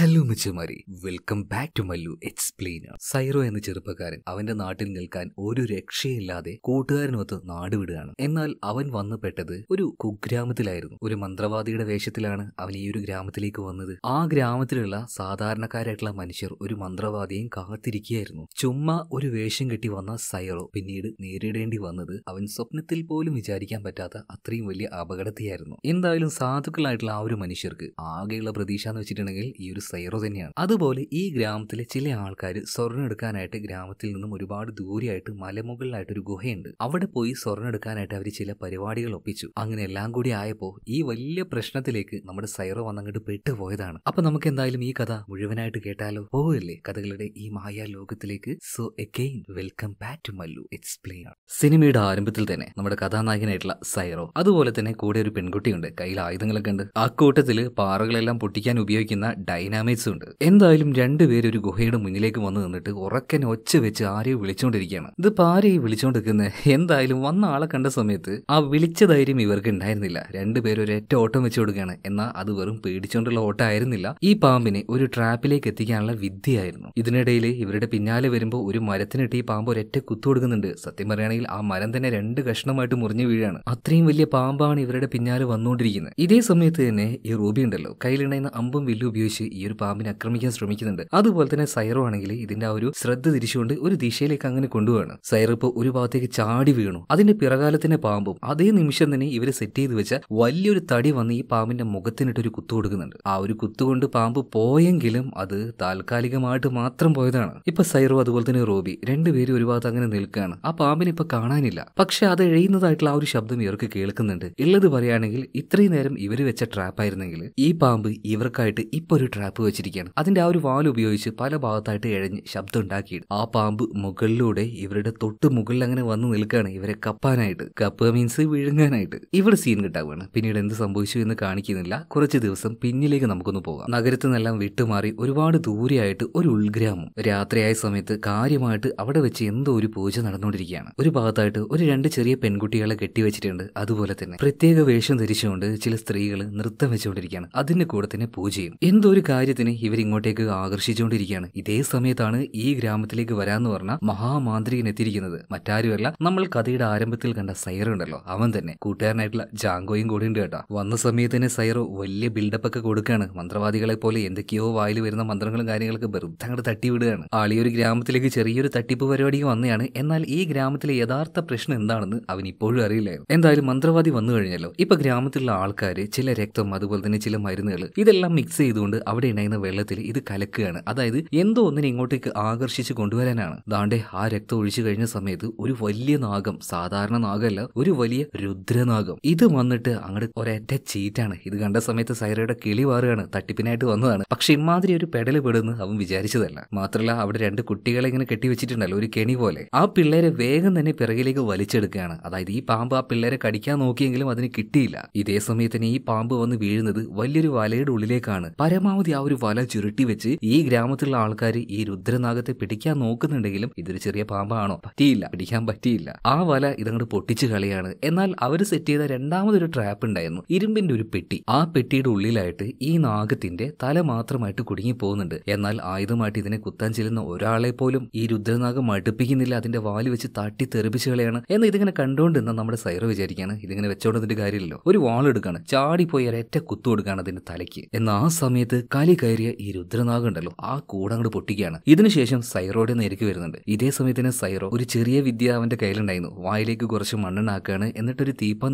hello മിച്ചമാരി welcome back to Mallu explainer സൈറോ എന്ന ചെറുപ്പക്കാരൻ അവന്റെ നാട്ടിൽ നിൽക്കാൻ ഒരു രക്ഷയില്ലാതെ കൂട്ടുകാരനൊത്ത് നാട് വിടുകയാണ് എന്നാൽ അവൻ വന്നു പെട്ടത് ഒരു കുഗ്രാമത്തിലായിരുന്നു ഒരു മന്ത്രവാദിയുടെ വേഷത്തിലാണ് അവൻ ഈ ഒരു ഗ്രാമത്തിലേക്ക് വന്നത് ആ ഗ്രാമത്തിലുള്ള സാധാരണക്കാരായിട്ടുള്ള മനുഷ്യർ ഒരു മന്ത്രവാദിയും കാത്തിരിക്കുകയായിരുന്നു ചുമ്മാ ഒരു വേഷം കെട്ടി വന്ന സൈറോ പിന്നീട് നേരിടേണ്ടി വന്നത് അവൻ സ്വപ്നത്തിൽ പോലും വിചാരിക്കാൻ പറ്റാത്ത അത്രയും വലിയ അപകടത്തെയായിരുന്നു എന്തായാലും സാധുക്കളായിട്ടുള്ള ആ ഒരു മനുഷ്യർക്ക് ആകെയുള്ള പ്രതീക്ഷ എന്ന് വെച്ചിട്ടുണ്ടെങ്കിൽ ഈ ഒരു സൈറോ തന്നെയാണ് അതുപോലെ ഈ ഗ്രാമത്തിലെ ചില ആൾക്കാർ സ്വർണ്ണം എടുക്കാനായിട്ട് ഗ്രാമത്തിൽ നിന്നും ഒരുപാട് ദൂരെയായിട്ട് മലമുകളിലായിട്ട് ഒരു ഗുഹയുണ്ട് അവിടെ പോയി സ്വർണ്ണം എടുക്കാനായിട്ട് അവർ ചില പരിപാടികൾ ഒപ്പിച്ചു അങ്ങനെ എല്ലാം കൂടി ആയപ്പോൾ ഈ വലിയ പ്രശ്നത്തിലേക്ക് നമ്മുടെ സൈറോ വന്നങ്ങോട്ട് പെട്ടുപോയതാണ് അപ്പൊ നമുക്ക് എന്തായാലും ഈ കഥ മുഴുവനായിട്ട് കേട്ടാലോ പോകല്ലേ കഥകളുടെ ഈ മായ ലോകത്തിലേക്ക് so again welcome back to Mallu explain സിനിമയുടെ ആരംഭത്തിൽ തന്നെ നമ്മുടെ കഥാനായകനായിട്ടുള്ള സൈറോ അതുപോലെ തന്നെ കൂടെ ഒരു പെൺകുട്ടിയുണ്ട് കയ്യിൽ ആയുധങ്ങളൊക്കെ ഉണ്ട് ആ കൂട്ടത്തിൽ പാറകളെല്ലാം പൊട്ടിക്കാൻ ഉപയോഗിക്കുന്ന ഡൈ ഡൈനാമൈറ്റ്സും ഉണ്ട് എന്തായാലും രണ്ടുപേരും ഒരു ഗുഹയുടെ മുന്നിലേക്ക് വന്നു നിന്നിട്ട് ഉറക്കൻ ഒച്ച വെച്ച് ആരെയും വിളിച്ചുകൊണ്ടിരിക്കുകയാണ് ഇത് ആരെയും വിളിച്ചോണ്ടിരിക്കുന്നത് എന്തായാലും വന്ന ആളെ കണ്ട സമയത്ത് ആ വിളിച്ച ധൈര്യം ഇവർക്ക് ഉണ്ടായിരുന്നില്ല രണ്ടുപേരും ഒരൊറ്റ ഓട്ടം വെച്ചു കൊടുക്കുകയാണ് എന്നാൽ അത് വെറും പേടിച്ചുകൊണ്ടുള്ള ഓട്ടം ആയിരുന്നില്ല ഈ പാമ്പിനെ ഒരു ട്രാപ്പിലേക്ക് എത്തിക്കാനുള്ള വിദ്യയായിരുന്നു ഇതിനിടയിൽ ഇവരുടെ പിന്നാലെ വരുമ്പോൾ ഒരു മരത്തിനിട്ട് ഈ പാമ്പ് ഒരൊറ്റ കുത്തു കൊടുക്കുന്നുണ്ട് സത്യം പറയുകയാണെങ്കിൽ ആ മരം തന്നെ രണ്ട് കഷ്ണമായിട്ട് മുറിഞ്ഞു വീഴാണ് അത്രയും വലിയ പാമ്പാണ് ഇവരുടെ പിന്നാലെ വന്നുകൊണ്ടിരിക്കുന്നത് ഇതേ സമയത്ത് തന്നെ ഈ റൂബി ഉണ്ടല്ലോ കയ്യിലുണ്ടായിരുന്ന അമ്പും വില്ലും ഉപയോഗിച്ച് ഈ ഒരു പാമ്പിനെ ആക്രമിക്കാൻ ശ്രമിക്കുന്നുണ്ട് അതുപോലെ തന്നെ സൈറോ ആണെങ്കിൽ ഇതിന്റെ ആ ഒരു ശ്രദ്ധ തിരിച്ചുകൊണ്ട് ഒരു ദിശയിലേക്ക് അങ്ങനെ കൊണ്ടുപോകണം സൈറോ ഇപ്പോൾ ഒരു ഭാഗത്തേക്ക് ചാടി വീണു അതിന്റെ പിറകാലത്തിന്റെ പാമ്പും അതേ നിമിഷം തന്നെ ഇവര് സെറ്റ് ചെയ്ത് വെച്ച വലിയൊരു തടി വന്ന് ഈ പാമ്പിന്റെ മുഖത്തിനിട്ട് ഒരു കുത്തു കൊടുക്കുന്നുണ്ട് ആ ഒരു കുത്തുകൊണ്ട് പാമ്പ് പോയെങ്കിലും അത് താൽക്കാലികമായിട്ട് മാത്രം പോയതാണ് ഇപ്പൊ സൈറോ അതുപോലെ തന്നെ റോബി രണ്ടുപേരും ഒരു ഭാഗത്ത് അങ്ങനെ നിൽക്കുകയാണ് ആ പാമ്പിനെ ഇപ്പൊ കാണാനില്ല പക്ഷെ അത് എഴയുന്നതായിട്ടുള്ള ആ ഒരു ശബ്ദം ഇവർക്ക് കേൾക്കുന്നുണ്ട് ഉള്ളത് പറയുകയാണെങ്കിൽ ഇത്രയും നേരം ഇവർ വെച്ച ട്രാപ്പ് ആയിരുന്നെങ്കിൽ ഈ പാമ്പ് ഇവർക്കായിട്ട് ഇപ്പൊ ഒരു ട്രാപ്പ് ടാപ്പ് വെച്ചിരിക്കുകയാണ് അതിന്റെ ആ ഒരു വാൽ ഉപയോഗിച്ച് പല ഭാഗത്തായിട്ട് എഴഞ്ഞ് ശബ്ദം ഉണ്ടാക്കിയിട്ട് ആ പാമ്പ് മുകളിലൂടെ ഇവരുടെ തൊട്ട് മുകളിൽ അങ്ങനെ വന്ന് നിൽക്കുകയാണ് ഇവരെ കപ്പാനായിട്ട് കപ്പ മീൻസ് വിഴുങ്ങാനായിട്ട് ഇവിടെ സീൻ കിട്ടാവുകയാണ് പിന്നീട് എന്ത് സംഭവിച്ചു എന്ന് കാണിക്കുന്നില്ല കുറച്ച് ദിവസം പിന്നിലേക്ക് നമുക്കൊന്ന് പോകാം നഗരത്തിൽ നിന്നെല്ലാം വിട്ടുമാറി ഒരുപാട് ദൂരെയായിട്ട് ഒരു ഉൾഗ്രാമം രാത്രിയായ സമയത്ത് കാര്യമായിട്ട് അവിടെ വെച്ച് എന്തോ ഒരു പൂജ നടന്നുകൊണ്ടിരിക്കുകയാണ് ഒരു ഭാഗത്തായിട്ട് ഒരു രണ്ട് ചെറിയ പെൺകുട്ടികളെ കെട്ടിവെച്ചിട്ടുണ്ട് അതുപോലെ തന്നെ പ്രത്യേക വേഷം ധരിച്ചുകൊണ്ട് ചില സ്ത്രീകൾ നൃത്തം വെച്ചുകൊണ്ടിരിക്കുകയാണ് അതിന്റെ കൂടെ തന്നെ പൂജയും എന്തോ ഒരു കാര്യത്തിന് ഇവരിങ്ങോട്ടേക്ക് ആകർഷിച്ചുകൊണ്ടിരിക്കുകയാണ് ഇതേ സമയത്താണ് ഈ ഗ്രാമത്തിലേക്ക് വരാന്ന് പറഞ്ഞ മഹാമാന്ത്രികൻ എത്തിയിരിക്കുന്നത് മറ്റാരുമല്ല നമ്മൾ കഥയുടെ ആരംഭത്തിൽ കണ്ട സൈറോ ഉണ്ടല്ലോ അവൻ തന്നെ കൂട്ടുകാരനായിട്ടുള്ള ജാങ്കോയും കൂടി ഉണ്ട് കേട്ടോ വന്ന സമയത്ത് തന്നെ സൈറോ വലിയ ബിൽഡപ്പ് ഒക്കെ കൊടുക്കുകയാണ് മന്ത്രവാദികളെ പോലെ എന്തൊക്കെയോ വായിൽ വരുന്ന മന്ത്രങ്ങളും കാര്യങ്ങളൊക്കെ വെറുതെ അങ്ങോട്ട് തട്ടിവിടുകയാണ് ആളിയൊരു ഗ്രാമത്തിലേക്ക് ചെറിയൊരു തട്ടിപ്പ് പരിപാടിക്ക് വന്നതാണ് എന്നാൽ ഈ ഗ്രാമത്തിലെ യഥാർത്ഥ പ്രശ്നം എന്താണെന്ന് അവൻ ഇപ്പോഴും അറിയില്ലായിരുന്നു എന്തായാലും മന്ത്രവാദി വന്നു കഴിഞ്ഞല്ലോ ഇപ്പൊ ഗ്രാമത്തിലുള്ള ആൾക്കാര് ചില രക്തം അതുപോലെ തന്നെ ചില മരുന്നുകൾ ഇതെല്ലാം മിക്സ് ചെയ്തുകൊണ്ട് അവിടെ ഉണ്ടായിരുന്ന വെള്ളത്തിൽ ഇത് കലക്കുകയാണ് അതായത് എന്തോ ഒന്നിനെ ഇങ്ങോട്ടേക്ക് ആകർഷിച്ച് കൊണ്ടുവരാനാണ് ദാണ്ടെ ആ രക്തം ഒഴിച്ചു കഴിഞ്ഞ സമയത്ത് ഒരു വലിയ നാഗം സാധാരണ നാഗമല്ല ഒരു വലിയ രുദ്രനാഗം ഇത് വന്നിട്ട് അങ്ങോട്ട് ഒരേറ്റ ചീറ്റാണ് ഇത് കണ്ട സമയത്ത് സൈറയുടെ കിളി മാറുകയാണ് തട്ടിപ്പിനായിട്ട് വന്നതാണ് പക്ഷെ ഇമാതിരി ഒരു പെടൽ പെടുന്ന് അവൻ വിചാരിച്ചതല്ല മാത്രമല്ല അവിടെ രണ്ട് കുട്ടികളെ ഇങ്ങനെ കെട്ടിവെച്ചിട്ടുണ്ടല്ലോ ഒരു കെണി പോലെ ആ പിള്ളേരെ വേഗം തന്നെ പിറകിലേക്ക് വലിച്ചെടുക്കുകയാണ് അതായത് ഈ പാമ്പ് ആ പിള്ളേരെ കടിക്കാൻ നോക്കിയെങ്കിലും അതിന് കിട്ടിയില്ല ഇതേ സമയത്തിന് ഈ പാമ്പ് വന്ന് വീഴുന്നത് വലിയൊരു വലയുടെ ഉള്ളിലേക്കാണ് പരമാവധി ആ ഒരു വല ചുരുട്ടി വെച്ച് ഈ ഗ്രാമത്തിലുള്ള ആൾക്കാർ ഈ രുദ്രനാഗത്തെ പിടിക്കാൻ നോക്കുന്നുണ്ടെങ്കിലും ഇതൊരു ചെറിയ പാമ്പാണോ പറ്റിയില്ല പിടിക്കാൻ പറ്റിയില്ല ആ വല ഇതങ്ങോട്ട് പൊട്ടിച്ച് കളിയാണ് എന്നാൽ അവർ സെറ്റ് ചെയ്ത രണ്ടാമതൊരു ട്രാപ്പ് ഉണ്ടായിരുന്നു ഇരുമ്പിന്റെ ഒരു പെട്ടി ആ പെട്ടിയുടെ ഉള്ളിലായിട്ട് ഈ നാഗത്തിന്റെ തല മാത്രമായിട്ട് കുടുങ്ങി പോകുന്നുണ്ട് എന്നാൽ ആയുധമായിട്ട് ഇതിനെ കുത്താൻ ചെല്ലുന്ന ഒരാളെ പോലും ഈ രുദ്രനാഗം മടുപ്പിക്കുന്നില്ല അതിന്റെ വാല് വെച്ച് തട്ടി തെറിപ്പിച്ച് കളയാണ് എന്ന് ഇതിങ്ങനെ കണ്ടുകൊണ്ടിരുന്ന നമ്മുടെ സൈറ വിചാരിക്കാണ് ഇതിങ്ങനെ വെച്ചോണ്ടതിന്റെ കാര്യമില്ലല്ലോ ഒരു വാൾ എടുക്കാണ് ചാടി പോയി ഒരൊറ്റ കുത്തു കൊടുക്കാണ് അതിന്റെ തലയ്ക്ക് എന്നാൽ ആ സമയത്ത് കലി വാലി കയറിയ ഈ രുദ്രനാഗ് ഉണ്ടല്ലോ ആ കൂടെ അങ്ങോട്ട് പൊട്ടിക്കുകയാണ് ഇതിനുശേഷം സൈറോയുടെ നേരിക്ക് വരുന്നുണ്ട് ഇതേ സമയത്തിന് സൈറോ ഒരു ചെറിയ വിദ്യ അവന്റെ കയ്യിലുണ്ടായിരുന്നു വായിലേക്ക് കുറച്ച് മണ്ണെണ്ണാക്കുകയാണ് എന്നിട്ടൊരു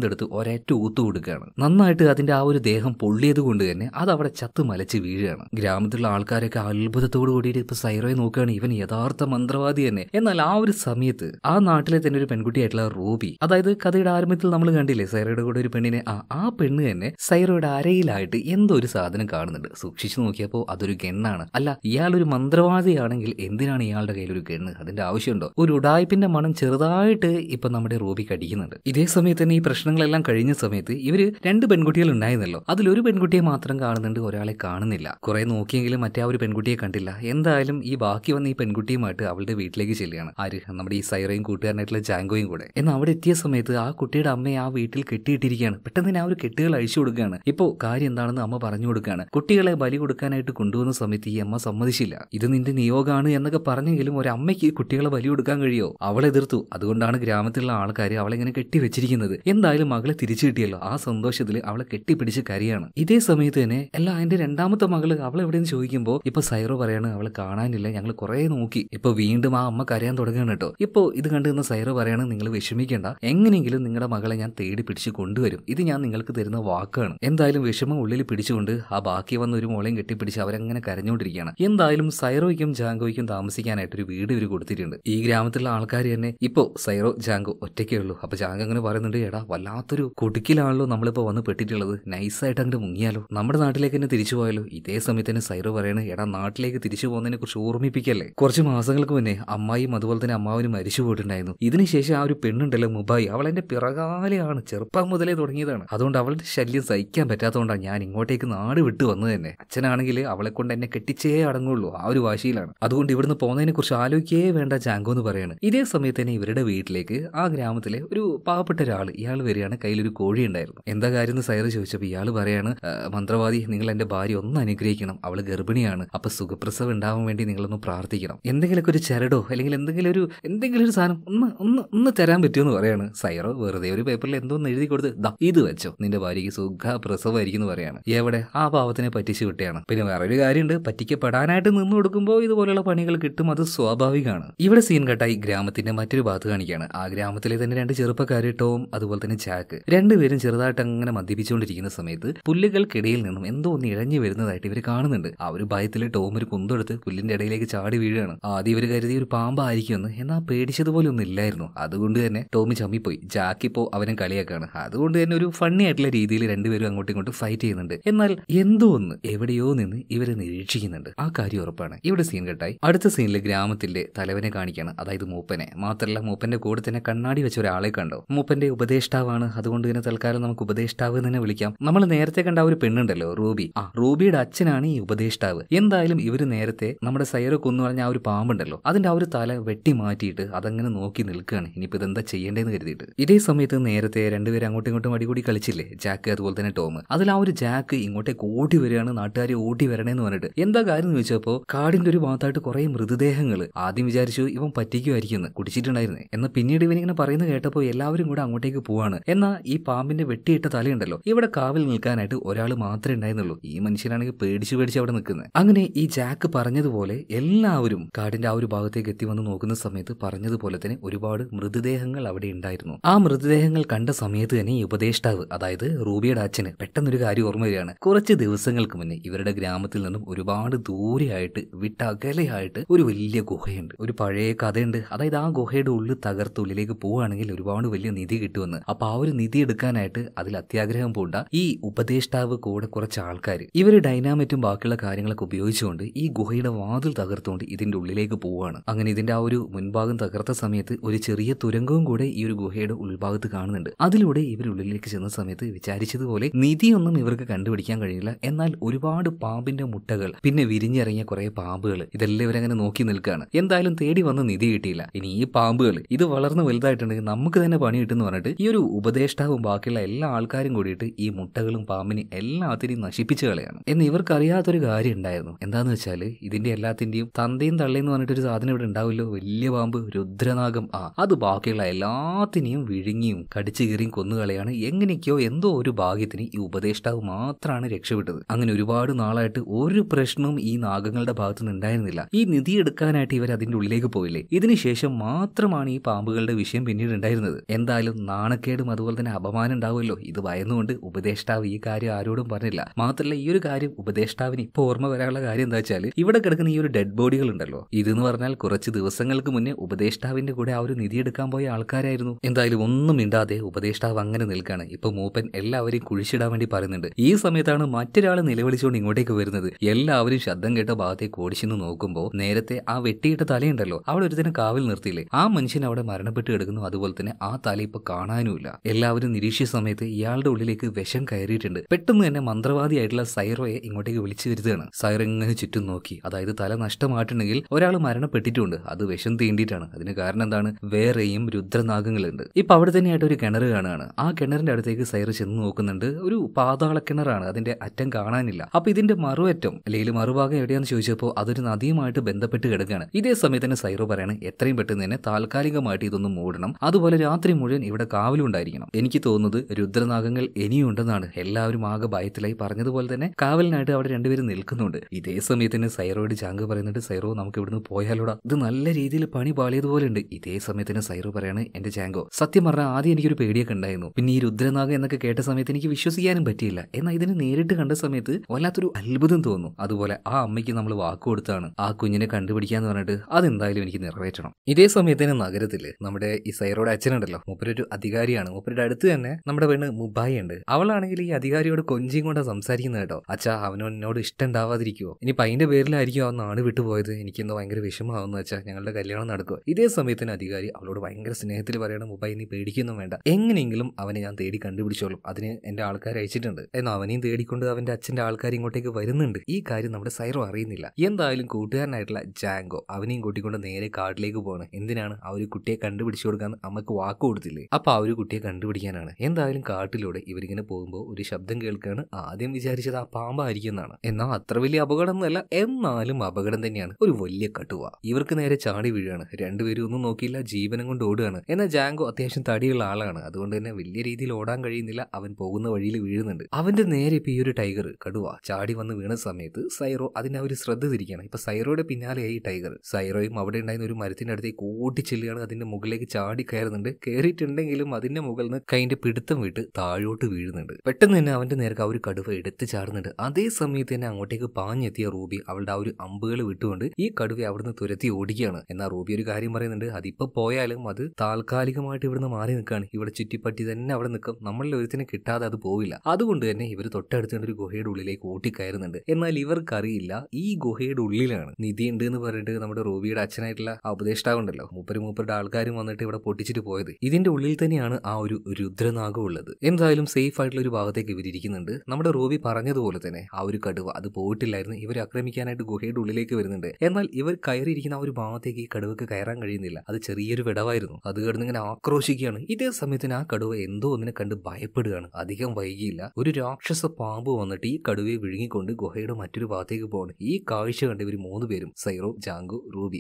എടുത്ത് ഒരേറ്റ ഊത്തു കൊടുക്കുകയാണ് നന്നായിട്ട് അതിന്റെ ആ ഒരു ദേഹം പൊള്ളിയത് കൊണ്ട് തന്നെ അത് അവിടെ ചത്ത് മലച്ച് വീഴുകയാണ് ഗ്രാമത്തിലുള്ള ആൾക്കാരൊക്കെ അത്ഭുതത്തോട് കൂടിയിട്ട് ഇപ്പൊ സൈറോയെ നോക്കുകയാണ് ഇവൻ യഥാർത്ഥ മന്ത്രവാദി തന്നെ എന്നാൽ ആ ഒരു സമയത്ത് ആ നാട്ടിലെ തന്നെ ഒരു പെൺകുട്ടിയായിട്ടുള്ള റൂബി അതായത് കഥയുടെ ആരംഭത്തിൽ നമ്മൾ കണ്ടില്ലേ സൈറോയുടെ കൂടെ ഒരു പെണ്ണിനെ ആ ആ പെണ്ണ് തന്നെ സൈറോയുടെ അരയിലായിട്ട് എന്തോ ഒരു സാധനം കാണുന്നുണ്ട് സൂക്ഷിച്ചു നോക്കിയപ്പോ അതൊരു ഗണ്ണാണ് അല്ല ഇയാൾ ഒരു മന്ത്രവാദിയാണെങ്കിൽ എന്തിനാണ് ഇയാളുടെ കയ്യിൽ ഒരു ഗണ്ണ് അതിന്റെ ആവശ്യമുണ്ടോ ഒരു ഉടായ്പിന്റെ മണം ചെറുതായിട്ട് ഇപ്പൊ നമ്മുടെ റൂബിക്ക് അടിക്കുന്നുണ്ട് ഇതേ സമയത്ത് തന്നെ ഈ പ്രശ്നങ്ങളെല്ലാം കഴിഞ്ഞ സമയത്ത് ഇവര് രണ്ട് പെൺകുട്ടികൾ ഉണ്ടായിരുന്നല്ലോ അതിലൊരു പെൺകുട്ടിയെ മാത്രം കാണുന്നുണ്ട് ഒരാളെ കാണുന്നില്ല കുറെ നോക്കിയെങ്കിലും മറ്റേ ആ ഒരു പെൺകുട്ടിയെ കണ്ടില്ല എന്തായാലും ഈ ബാക്കി വന്ന ഈ പെൺകുട്ടിയുമായിട്ട് അവളുടെ വീട്ടിലേക്ക് ചെല്ലുകയാണ് ആര് നമ്മുടെ ഈ സൈറയും കൂട്ടുകാരനായിട്ടുള്ള ജാങ്കോയും കൂടെ എന്നാൽ അവിടെ എത്തിയ സമയത്ത് ആ കുട്ടിയുടെ അമ്മയെ ആ വീട്ടിൽ കെട്ടിയിട്ടിരിക്കുകയാണ് പെട്ടെന്ന് തന്നെ ആ ഒരു കെട്ടുകൾ അഴിച്ചു കൊടുക്കുകയാണ് ഇപ്പോൾ കാര്യം എന്താണെന്ന് അമ്മ പറഞ്ഞു കൊടുക്കുകയാണ് കുട്ടികളെ ബലി കൊടുക്കാനായിട്ട് കൊണ്ടുവന്ന സമയത്ത് ഈ അമ്മ സമ്മതിച്ചില്ല ഇത് നിന്റെ നിയോഗമാണ് എന്നൊക്കെ പറഞ്ഞെങ്കിലും ഒരു അമ്മയ്ക്ക് കുട്ടികളെ ബലി കൊടുക്കാൻ കഴിയോ അവളെ എതിർത്തു അതുകൊണ്ടാണ് ഗ്രാമത്തിലുള്ള ആൾക്കാർ അവളെ ഇങ്ങനെ കെട്ടിവെച്ചിരിക്കുന്നത് എന്തായാലും മകളെ തിരിച്ചു കിട്ടിയല്ലോ ആ സന്തോഷത്തിൽ അവളെ കെട്ടിപ്പിടിച്ച് കരിയാണ് ഇതേ സമയത്ത് തന്നെ അല്ല എന്റെ രണ്ടാമത്തെ മകള് അവളെ എവിടെയെന്ന് ചോദിക്കുമ്പോൾ ഇപ്പൊ സൈറോ പറയാണ് അവളെ കാണാനില്ല ഞങ്ങൾ കുറെ നോക്കി ഇപ്പൊ വീണ്ടും ആ അമ്മ കരയാൻ തുടങ്ങുകയാണ് കേട്ടോ ഇപ്പൊ ഇത് കണ്ടുനിന്ന സൈറോ പറയാണ് നിങ്ങൾ വിഷമിക്കേണ്ട എങ്ങനെയെങ്കിലും നിങ്ങളുടെ മകളെ ഞാൻ തേടി പിടിച്ച് കൊണ്ടുവരും ഇത് ഞാൻ നിങ്ങൾക്ക് തരുന്ന വാക്കാണ് എന്തായാലും വിഷമം ഉള്ളിൽ പിടിച്ചുകൊണ്ട് ആ ബാക്കി വന്ന ഒരു മോളെ കെട്ടിപ്പിടിച്ച് അവരങ്ങനെ കരഞ്ഞുകൊണ്ടിരിക്കുകയാണ് എന്തായാലും സൈറോയ്ക്കും ജാങ്കോയ്ക്കും താമസിക്കാനായിട്ട് ഒരു വീട് ഇവർ കൊടുത്തിട്ടുണ്ട് ഈ ഗ്രാമത്തിലുള്ള ആൾക്കാർ തന്നെ ഇപ്പോൾ സൈറോ ജാങ്കോ ഒറ്റയ്ക്കേ ഉള്ളൂ അപ്പോൾ ജാങ്കോ അങ്ങനെ പറയുന്നുണ്ട് എടാ വല്ലാത്തൊരു കുടുക്കിലാണല്ലോ നമ്മളിപ്പോൾ വന്ന് പെട്ടിട്ടുള്ളത് നൈസായിട്ട് അങ്ങോട്ട് മുങ്ങിയാലോ നമ്മുടെ നാട്ടിലേക്ക് തന്നെ തിരിച്ചു പോയാലോ ഇതേ സമയത്ത് തന്നെ സൈറോ പറയണേ എടാ നാട്ടിലേക്ക് തിരിച്ചു പോകുന്നതിനെ കുറിച്ച് ഓർമ്മിപ്പിക്കല്ലേ കുറച്ച് മാസങ്ങൾക്ക് മുന്നേ അമ്മായിയും അതുപോലെ തന്നെ അമ്മാവനും മരിച്ചു പോയിട്ടുണ്ടായിരുന്നു ഇതിനുശേഷം ആ ഒരു പെണ്ണുണ്ടല്ലോ മുബായി അവൾ എൻ്റെ പിറകാലയാണ് ചെറുപ്പം മുതലേ തുടങ്ങിയതാണ് അതുകൊണ്ട് അവളുടെ ശല്യം സഹിക്കാൻ പറ്റാത്തതുകൊണ്ടാണ് ഞാൻ ഇങ്ങോട്ടേക്ക് നാട് വിട്ടു വന്നത് തന്നെ അച്ഛൻ അവനാണെങ്കിൽ അവളെ കൊണ്ട് എന്നെ കെട്ടിച്ചേ അടങ്ങുള്ളൂ ആ ഒരു വാശിയിലാണ് അതുകൊണ്ട് ഇവിടുന്ന് പോകുന്നതിനെ കുറിച്ച് ആലോചിക്കേ വേണ്ട ജാങ്കോ എന്ന് പറയാണ് ഇതേ സമയത്ത് തന്നെ ഇവരുടെ വീട്ടിലേക്ക് ആ ഗ്രാമത്തിലെ ഒരു പാവപ്പെട്ട ഒരാൾ ഇയാൾ വരികയാണ് ഒരു കോഴി ഉണ്ടായിരുന്നു എന്താ കാര്യം എന്ന് സൈറ ചോദിച്ചപ്പോൾ ഇയാൾ പറയാണ് മന്ത്രവാദി നിങ്ങൾ എൻ്റെ ഭാര്യ ഒന്ന് അനുഗ്രഹിക്കണം അവൾ ഗർഭിണിയാണ് അപ്പൊ സുഖപ്രസവം ഉണ്ടാവാൻ വേണ്ടി നിങ്ങളൊന്ന് പ്രാർത്ഥിക്കണം എന്തെങ്കിലുമൊക്കെ ഒരു ചരടോ അല്ലെങ്കിൽ എന്തെങ്കിലും ഒരു എന്തെങ്കിലും ഒരു സാധനം ഒന്ന് ഒന്ന് ഒന്ന് തരാൻ പറ്റുമെന്ന് പറയാണ് സൈറോ വെറുതെ ഒരു പേപ്പറിൽ എന്തോന്ന് എഴുതി കൊടുത്ത് ദാ ഇത് വെച്ചോ നിന്റെ ഭാര്യയ്ക്ക് സുഖ പ്രസവമായിരിക്കും എന്ന് പറയാണ് എവിടെ ആ പാവത്തിനെ പറ്റിച്ചു വിട്ടയാണ് കാര്യമാണ് പിന്നെ വേറൊരു കാര്യമുണ്ട് പറ്റിക്കപ്പെടാനായിട്ട് നിന്ന് കൊടുക്കുമ്പോൾ ഇതുപോലെയുള്ള പണികൾ കിട്ടും അത് സ്വാഭാവികമാണ് ഇവിടെ സീൻ കട്ടായി ഗ്രാമത്തിന്റെ മറ്റൊരു ഭാഗത്ത് കാണിക്കുകയാണ് ആ ഗ്രാമത്തിലെ തന്നെ രണ്ട് ചെറുപ്പക്കാർ ടോം അതുപോലെ തന്നെ ജാക്ക് രണ്ടുപേരും ചെറുതായിട്ട് അങ്ങനെ മദ്യപിച്ചുകൊണ്ടിരിക്കുന്ന സമയത്ത് പുല്ലുകൾക്കിടയിൽ നിന്നും എന്തോ ഒന്ന് ഇഴഞ്ഞു വരുന്നതായിട്ട് ഇവർ കാണുന്നുണ്ട് ആ ഒരു ഭയത്തിൽ ടോം ഒരു കുന്തെടുത്ത് പുല്ലിന്റെ ഇടയിലേക്ക് ചാടി വീഴുകയാണ് ആദ്യം ഇവർ കരുതി ഒരു പാമ്പായിരിക്കുമെന്ന് എന്നാൽ പേടിച്ചതുപോലെ ഒന്നും ഇല്ലായിരുന്നു അതുകൊണ്ട് തന്നെ ടോമി ചമ്മിപ്പോയി ജാക്ക് ഇപ്പോൾ അവനെ കളിയാക്കാണ് അതുകൊണ്ട് തന്നെ ഒരു ഫണ്ണി ആയിട്ടുള്ള രീതിയിൽ രണ്ടുപേരും അങ്ങോട്ടും ഇങ്ങോട്ടും ഫൈറ്റ് ചെയ്യുന്നുണ്ട് എന്നാൽ എന്തോ ഒന്ന് എവിടെയോ എവിടെയോ നിന്ന് ഇവരെ നിരീക്ഷിക്കുന്നുണ്ട് ആ കാര്യം ഉറപ്പാണ് ഇവിടെ സീൻ കെട്ടായി അടുത്ത സീനിൽ ഗ്രാമത്തിന്റെ തലവനെ കാണിക്കാണ് അതായത് മൂപ്പനെ മാത്രമല്ല മൂപ്പന്റെ കൂടെ തന്നെ കണ്ണാടി വെച്ച ഒരാളെ കണ്ടോ മൂപ്പന്റെ ഉപദേഷ്ടാവാണ് അതുകൊണ്ട് തന്നെ തൽക്കാലം നമുക്ക് ഉപദേഷ്ടാവ് തന്നെ വിളിക്കാം നമ്മൾ നേരത്തെ കണ്ട ഒരു പെണ്ണുണ്ടല്ലോ റൂബി ആ റൂബിയുടെ അച്ഛനാണ് ഈ ഉപദേഷ്ടാവ് എന്തായാലും ഇവര് നേരത്തെ നമ്മുടെ സൈറോ കൊന്നു പറഞ്ഞ ആ ഒരു പാമ്പുണ്ടല്ലോ അതിന്റെ ആ ഒരു തല വെട്ടി മാറ്റിയിട്ട് അതങ്ങനെ നോക്കി നിൽക്കുകയാണ് ഇനിയിപ്പോ ഇതെന്താ ചെയ്യേണ്ടതെന്ന് കരുതിയിട്ട് ഇതേ സമയത്ത് നേരത്തെ രണ്ടുപേരും അങ്ങോട്ടും ഇങ്ങോട്ടും അടികൂടി കളിച്ചില്ലേ ജാക്ക് അതുപോലെ തന്നെ ടോം അതിൽ ആ ഒരു ജാക്ക് ഇങ്ങോട്ടേക്ക് ഓടി വരികയാണ് നാട്ടുകാരി ഓടി വരണേന്ന് പറഞ്ഞിട്ട് എന്താ കാര്യം എന്ന് കാടിന്റെ ഒരു ഭാഗത്തായിട്ട് കുറെ മൃതദേഹങ്ങൾ ആദ്യം വിചാരിച്ചു ഇവൻ പറ്റിക്കുമായിരിക്കുന്നു കുടിച്ചിട്ടുണ്ടായിരുന്നേ എന്നാൽ പിന്നീട് ഇവനിങ്ങനെ പറയുന്ന കേട്ടപ്പോൾ എല്ലാവരും കൂടെ അങ്ങോട്ടേക്ക് പോവാണ് എന്നാൽ ഈ പാമ്പിന്റെ വെട്ടിയിട്ട തലയുണ്ടല്ലോ ഇവിടെ കാവിൽ നിൽക്കാനായിട്ട് ഒരാൾ മാത്രമേ ഉണ്ടായിരുന്നുള്ളൂ ഈ മനുഷ്യനാണെങ്കിൽ പേടിച്ചു പേടിച്ച് അവിടെ നിൽക്കുന്നത് അങ്ങനെ ഈ ജാക്ക് പറഞ്ഞതുപോലെ എല്ലാവരും കാടിന്റെ ആ ഒരു ഭാഗത്തേക്ക് എത്തി വന്ന് നോക്കുന്ന സമയത്ത് പറഞ്ഞതുപോലെ തന്നെ ഒരുപാട് മൃതദേഹങ്ങൾ അവിടെ ഉണ്ടായിരുന്നു ആ മൃതദേഹങ്ങൾ കണ്ട സമയത്ത് തന്നെ ഈ ഉപദേഷ്ടാവ് അതായത് റൂബിയുടെ അച്ഛന് പെട്ടെന്നൊരു കാര്യം ഓർമ്മ വരികയാണ് കുറച്ച് ദിവസങ്ങൾക്ക് മുന്നേ ഇവരുടെ അവരുടെ ഗ്രാമത്തിൽ നിന്നും ഒരുപാട് ദൂരെയായിട്ട് വിട്ടകലെയായിട്ട് ഒരു വലിയ ഗുഹയുണ്ട് ഒരു പഴയ കഥയുണ്ട് അതായത് ആ ഗുഹയുടെ ഉള്ളിൽ തകർത്ത് ഉള്ളിലേക്ക് പോവുകയാണെങ്കിൽ ഒരുപാട് വലിയ നിധി കിട്ടുമെന്ന് അപ്പോൾ ആ ഒരു നിധി എടുക്കാനായിട്ട് അതിൽ അത്യാഗ്രഹം പോണ്ട ഈ ഉപദേഷ്ടാവ് കൂടെ കുറച്ച് ആൾക്കാർ ഇവർ ഡൈനാമറ്റും ബാക്കിയുള്ള കാര്യങ്ങളൊക്കെ ഉപയോഗിച്ചുകൊണ്ട് ഈ ഗുഹയുടെ വാതിൽ തകർത്തുകൊണ്ട് ഇതിന്റെ ഉള്ളിലേക്ക് പോവുകയാണ് അങ്ങനെ ഇതിന്റെ ആ ഒരു മുൻഭാഗം തകർത്ത സമയത്ത് ഒരു ചെറിയ തുരങ്കവും കൂടെ ഈ ഒരു ഗുഹയുടെ ഉൾഭാഗത്ത് കാണുന്നുണ്ട് അതിലൂടെ ഇവർ ഉള്ളിലേക്ക് ചെന്ന സമയത്ത് വിചാരിച്ചതുപോലെ നിധിയൊന്നും ഇവർക്ക് കണ്ടുപിടിക്കാൻ കഴിയില്ല എന്നാൽ ഒരുപാട് പാമ്പിന്റെ മുട്ടകൾ പിന്നെ വിരിഞ്ഞിറങ്ങിയ കുറെ പാമ്പുകൾ ഇതെല്ലാം ഇവരങ്ങനെ നോക്കി നിൽക്കുകയാണ് എന്തായാലും തേടി വന്ന് നിധി കിട്ടിയില്ല ഇനി ഈ പാമ്പുകൾ ഇത് വളർന്ന് വലുതായിട്ടുണ്ടെങ്കിൽ നമുക്ക് തന്നെ പണി കിട്ടുന്ന പറഞ്ഞിട്ട് ഈ ഒരു ഉപദേഷ്ടാവും ബാക്കിയുള്ള എല്ലാ ആൾക്കാരും കൂടിയിട്ട് ഈ മുട്ടകളും പാമ്പിനെ എല്ലാത്തിനെയും നശിപ്പിച്ചു കളയാണ് എന്ന് ഇവർക്ക് അറിയാത്തൊരു കാര്യം ഉണ്ടായിരുന്നു എന്താന്ന് വെച്ചാൽ ഇതിന്റെ എല്ലാത്തിന്റെയും തന്തയും എന്ന് പറഞ്ഞിട്ട് ഒരു സാധനം ഇവിടെ ഉണ്ടാവില്ലോ വലിയ പാമ്പ് രുദ്രനാഗം ആ അത് ബാക്കിയുള്ള എല്ലാത്തിനെയും വിഴുങ്ങിയും കടിച്ചു കീറിയും കൊന്നുകളയാണ് എങ്ങനെയൊക്കെയോ എന്തോ ഒരു ഭാഗ്യത്തിന് ഈ ഉപദേഷ്ടാവ് മാത്രമാണ് രക്ഷപ്പെട്ടത് അങ്ങനെ ഒരുപാട് നാളായിട്ട് ഒരു പ്രശ്നവും ഈ നാഗങ്ങളുടെ ഭാഗത്തു നിന്നുണ്ടായിരുന്നില്ല ഈ നിധി എടുക്കാനായിട്ട് ഇവർ അതിന്റെ ഉള്ളിലേക്ക് പോയില്ലേ ഇതിനുശേഷം മാത്രമാണ് ഈ പാമ്പുകളുടെ വിഷയം പിന്നീട് ഉണ്ടായിരുന്നത് എന്തായാലും നാണക്കേടും അതുപോലെ തന്നെ അപമാനം ഉണ്ടാവുമല്ലോ ഇത് ഭയന്നുകൊണ്ട് ഉപദേഷ്ടാവ് ഈ കാര്യം ആരോടും പറഞ്ഞില്ല മാത്രമല്ല ഈ ഒരു കാര്യം ഉപദേഷ്ടാവിന് ഇപ്പോൾ ഓർമ്മ വരാനുള്ള കാര്യം എന്താ വെച്ചാൽ ഇവിടെ കിടക്കുന്ന ഈ ഒരു ഡെഡ് ബോഡികൾ ഉണ്ടല്ലോ ഇതെന്ന് പറഞ്ഞാൽ കുറച്ച് ദിവസങ്ങൾക്ക് മുന്നേ ഉപദേഷ്ടാവിന്റെ കൂടെ ആ ഒരു നിധി എടുക്കാൻ പോയ ആൾക്കാരായിരുന്നു എന്തായാലും ഒന്നും മിണ്ടാതെ ഉപദേഷ്ടാവ് അങ്ങനെ നിൽക്കുകയാണ് ഇപ്പൊ മൂപ്പൻ എല്ലാവരെയും കുഴിച്ചിടാൻ വേണ്ടി പറയുന്നുണ്ട് ഈ സമയത്താണ് മറ്റൊരാൾ നിലവിളിച്ചുകൊണ്ട് ഇങ്ങോട്ടേക്ക് വരുന്നത് എല്ലാവരും ശബ്ദം കേട്ട ഭാഗത്തേക്ക് ഓടിച്ചെന്ന് നോക്കുമ്പോൾ നേരത്തെ ആ വെട്ടിയിട്ട തലയുണ്ടല്ലോ അവിടെ തന്നെ കാവിൽ നിർത്തിയില്ലേ ആ മനുഷ്യൻ അവിടെ മരണപ്പെട്ട് കിടക്കുന്നു അതുപോലെ തന്നെ ആ തല ഇപ്പൊ കാണാനുമില്ല എല്ലാവരും നിരീക്ഷിച്ച സമയത്ത് ഇയാളുടെ ഉള്ളിലേക്ക് വിഷം കയറിയിട്ടുണ്ട് പെട്ടെന്ന് തന്നെ മന്ത്രവാദിയായിട്ടുള്ള സൈറോയെ ഇങ്ങോട്ടേക്ക് വിളിച്ചു വരുത്തുകയാണ് സൈറോ ഇങ്ങനെ ചുറ്റും നോക്കി അതായത് തല നഷ്ടമായിട്ടുണ്ടെങ്കിൽ ഒരാൾ മരണപ്പെട്ടിട്ടുണ്ട് അത് വിഷം തീണ്ടിയിട്ടാണ് അതിന് കാരണം എന്താണ് വേറെയും രുദ്രനാഗങ്ങളുണ്ട് ഇപ്പൊ അവിടെ തന്നെയായിട്ട് ഒരു കിണർ കാണുകയാണ് ആ കിണറിന്റെ അടുത്തേക്ക് സൈറ ചെന്ന് നോക്കുന്നുണ്ട് ഒരു പാതാള കിണറാണ് അതിന്റെ അറ്റം കാണാനില്ല അപ്പൊ ഇതിന്റെ മറുവറ്റം അല്ലെങ്കിൽ മറുഭാഗം എവിടെയാന്ന് ചോദിച്ചപ്പോൾ അതൊരു നദിയുമായിട്ട് ബന്ധപ്പെട്ട് കിടക്കുകയാണ് ഇതേ സമയത്ത് തന്നെ സൈറോ പറയാണ് എത്രയും പെട്ടെന്ന് തന്നെ താൽക്കാലികമായിട്ട് ഇതൊന്നും മൂടണം അതുപോലെ രാത്രി മുഴുവൻ ഇവിടെ കാവലുണ്ടായിരിക്കണം എനിക്ക് തോന്നുന്നത് രുദ്രനാഗങ്ങൾ ഇനിയുണ്ടെന്നാണ് എല്ലാവരും ആകെ ഭയത്തിലായി പറഞ്ഞതുപോലെ തന്നെ കാവലിനായിട്ട് അവിടെ രണ്ടുപേരും നിൽക്കുന്നുണ്ട് ഇതേ സമയത്ത് തന്നെ സൈറോയുടെ ജാങ്ക് പറയുന്നുണ്ട് സൈറോ നമുക്ക് ഇവിടുന്ന് പോയാലോടാ ഇത് നല്ല രീതിയിൽ പണി പാളിയതുപോലെ ഉണ്ട് ഇതേ സമയത്ത് തന്നെ സൈറോ പറയാണ് എന്റെ ജാങ്കോ സത്യം പറഞ്ഞാൽ ആദ്യം എനിക്കൊരു പേടിയൊക്കെ ഉണ്ടായിരുന്നു പിന്നെ ഈ രുദ്രനാഗം എന്നൊക്കെ കേട്ട സമയത്ത് എനിക്ക് വിശ്വസിക്കാനും പറ്റിയില്ല എന്നാൽ ഇതിനെ നേരിട്ട് കണ്ട സമയത്ത് വല്ലാത്തൊരു ഒരു അത്ഭുതം തോന്നും അതുപോലെ ആ അമ്മയ്ക്ക് നമ്മൾ വാക്ക് കൊടുത്താണ് ആ കുഞ്ഞിനെ കണ്ടുപിടിക്കാന്ന് പറഞ്ഞിട്ട് അതെന്തായാലും എനിക്ക് നിറവേറ്റണം ഇതേ സമയത്തിന് നഗരത്തിൽ നമ്മുടെ ഈ സൈറോയുടെ അച്ഛനുണ്ടല്ലോ മൂപ്പരൊരു അധികാരിയാണ് മൂപ്പരുടെ അടുത്ത് തന്നെ നമ്മുടെ പെണ്ണ് മുബായി ഉണ്ട് അവളാണെങ്കിൽ ഈ അധികാരിയോട് കൊഞ്ചിയും കൊണ്ടാ സംസാരിക്കുന്നത് കേട്ടോ അച്ഛാ അവനോട് ഇഷ്ടം ഉണ്ടാവാതിരിക്കുവോ ഇനി പയ്യന്റെ പേരിലായിരിക്കും അവൻ നാട് വിട്ടുപോയത് എനിക്കെന്തോ ഭയങ്കര വിഷമമാവുന്ന അച്ഛാ ഞങ്ങളുടെ കല്യാണം നടക്കുക ഇതേ സമയത്തിന് അധികാരി അവളോട് ഭയങ്കര സ്നേഹത്തിൽ പറയണം മുബായി നീ പേടിക്കൊന്നും വേണ്ട എങ്ങനെയെങ്കിലും അവനെ ഞാൻ തേടി കണ്ടുപിടിച്ചോളും അതിന് എന്റെ ആൾക്കാർ അയച്ചിട്ടുണ്ട് എന്നാ അവനെയും തേടിക്കൊണ്ട് അവന്റെ അച്ഛന്റെ ആൾക്കാർ അങ്ങോട്ടേക്ക് വരുന്നുണ്ട് ഈ കാര്യം നമ്മുടെ സൈറോ അറിയുന്നില്ല എന്തായാലും കൂട്ടുകാരനായിട്ടുള്ള ജാങ്കോ അവനെയും കൂട്ടിക്കൊണ്ട് നേരെ കാട്ടിലേക്ക് പോകണം എന്തിനാണ് ആ ഒരു കുട്ടിയെ കണ്ടുപിടിച്ചു കൊടുക്കാൻ അമ്മക്ക് വാക്ക് കൊടുത്തില്ലേ അപ്പൊ ആ ഒരു കുട്ടിയെ കണ്ടുപിടിക്കാനാണ് എന്തായാലും കാട്ടിലൂടെ ഇവരിങ്ങനെ പോകുമ്പോൾ ഒരു ശബ്ദം കേൾക്കുകയാണ് ആദ്യം വിചാരിച്ചത് ആ പാമ്പായിരിക്കും എന്നാണ് എന്നാൽ അത്ര വലിയ ഒന്നുമല്ല എന്നാലും അപകടം തന്നെയാണ് ഒരു വലിയ കട്ടുവ ഇവർക്ക് നേരെ ചാടി വീഴാണ് രണ്ടുപേരും ഒന്നും നോക്കിയില്ല ജീവനം കൊണ്ട് ഓടുകയാണ് എന്നാൽ ജാങ്കോ അത്യാവശ്യം തടിയുള്ള ആളാണ് അതുകൊണ്ട് തന്നെ വലിയ രീതിയിൽ ഓടാൻ കഴിയുന്നില്ല അവൻ പോകുന്ന വഴിയിൽ വീഴുന്നുണ്ട് അവന്റെ നേരെ ഇപ്പൊ ഈ ഒരു ടൈഗർ കടുവ ചാടി ചാടി വന്ന് വീണ സമയത്ത് സൈറോ അതിനെ അവർ ശ്രദ്ധ തിരിക്കുകയാണ് ഇപ്പൊ സൈറോയുടെ പിന്നാലെയായി ടൈഗർ സൈറോയും അവിടെ ഉണ്ടായിരുന്ന ഒരു മരത്തിന്റെ അടുത്തേക്ക് ഓടി ചെല്ലുകയാണ് മുകളിലേക്ക് ചാടി കയറുന്നുണ്ട് കയറിയിട്ടുണ്ടെങ്കിലും അതിന്റെ മുകളിൽ നിന്ന് കൈൻ്റെ പിടുത്തം വിട്ട് താഴോട്ട് വീഴുന്നുണ്ട് പെട്ടെന്ന് തന്നെ അവന്റെ നേർക്ക് ആ ഒരു കടുവ എടുത്ത് ചാടുന്നുണ്ട് അതേ സമയത്ത് തന്നെ അങ്ങോട്ടേക്ക് പാഞ്ഞെത്തിയ റൂബി അവളുടെ ആ ഒരു അമ്പുകൾ വിട്ടുകൊണ്ട് ഈ കടുവയെ അവിടുന്ന് തുരത്തി ഓടിക്കുകയാണ് എന്നാൽ റൂബി ഒരു കാര്യം പറയുന്നുണ്ട് അതിപ്പോൾ പോയാലും അത് താൽക്കാലികമായിട്ട് ഇവിടുന്ന് മാറി നിൽക്കുകയാണ് ഇവിടെ ചുറ്റിപ്പറ്റി തന്നെ അവിടെ നിൽക്കും നമ്മളിൽ ഒരുത്തിനെ കിട്ടാതെ അത് പോവില്ല അതുകൊണ്ട് തന്നെ ഇവർ തൊട്ടടുത്തുകൊണ്ട് ഒരു ഗുഹയുടെ ഉള്ളിലേക്ക് ഓട്ടി കയറുന്നുണ്ട് എന്നാൽ ഇവർക്കറിയില്ല ഈ ഗുഹയുടെ ഉള്ളിലാണ് നിധി ഉണ്ട് എന്ന് പറഞ്ഞിട്ട് നമ്മുടെ റോബിയുടെ അച്ഛനായിട്ടുള്ള ആ ഉപദേഷ്ടാവുണ്ടല്ലോ മൂപ്പര് മൂപ്പരുടെ ആൾക്കാരും വന്നിട്ട് ഇവിടെ പൊട്ടിച്ചിട്ട് പോയത് ഇതിന്റെ ഉള്ളിൽ തന്നെയാണ് ആ ഒരു രുദ്രനാഗം ഉള്ളത് എന്തായാലും സേഫ് ആയിട്ടുള്ള ഒരു ഭാഗത്തേക്ക് ഇവരിക്കുന്നുണ്ട് നമ്മുടെ റോബി പറഞ്ഞതുപോലെ തന്നെ ആ ഒരു കടുവ അത് പോയിട്ടില്ലായിരുന്നു ഇവർ ആക്രമിക്കാനായിട്ട് ഗുഹയുടെ ഉള്ളിലേക്ക് വരുന്നുണ്ട് എന്നാൽ ഇവർ കയറിയിരിക്കുന്ന ആ ഒരു ഭാഗത്തേക്ക് ഈ കടുവക്ക് കയറാൻ കഴിയുന്നില്ല അത് ചെറിയൊരു വിടവായിരുന്നു അത് കിടന്നിങ്ങനെ ആക്രോശിക്കുകയാണ് ഇതേ സമയത്തിന് ആ കടുവ എന്തോ ഒന്നിനെ കണ്ട് ഭയപ്പെടുകയാണ് അധികം വൈകിയില്ല ഒരു രാക്ഷസ പാമ്പ് വന്നിട്ട് ഈ കടുവയെ വിഴുങ്ങി നീങ്ങിക്കൊണ്ട് ഗുഹയുടെ മറ്റൊരു ഭാഗത്തേക്ക് പോകണം ഈ കാഴ്ച കണ്ട ഇവർ മൂന്ന് പേരും സൈറോ ജാങ്കു റൂബി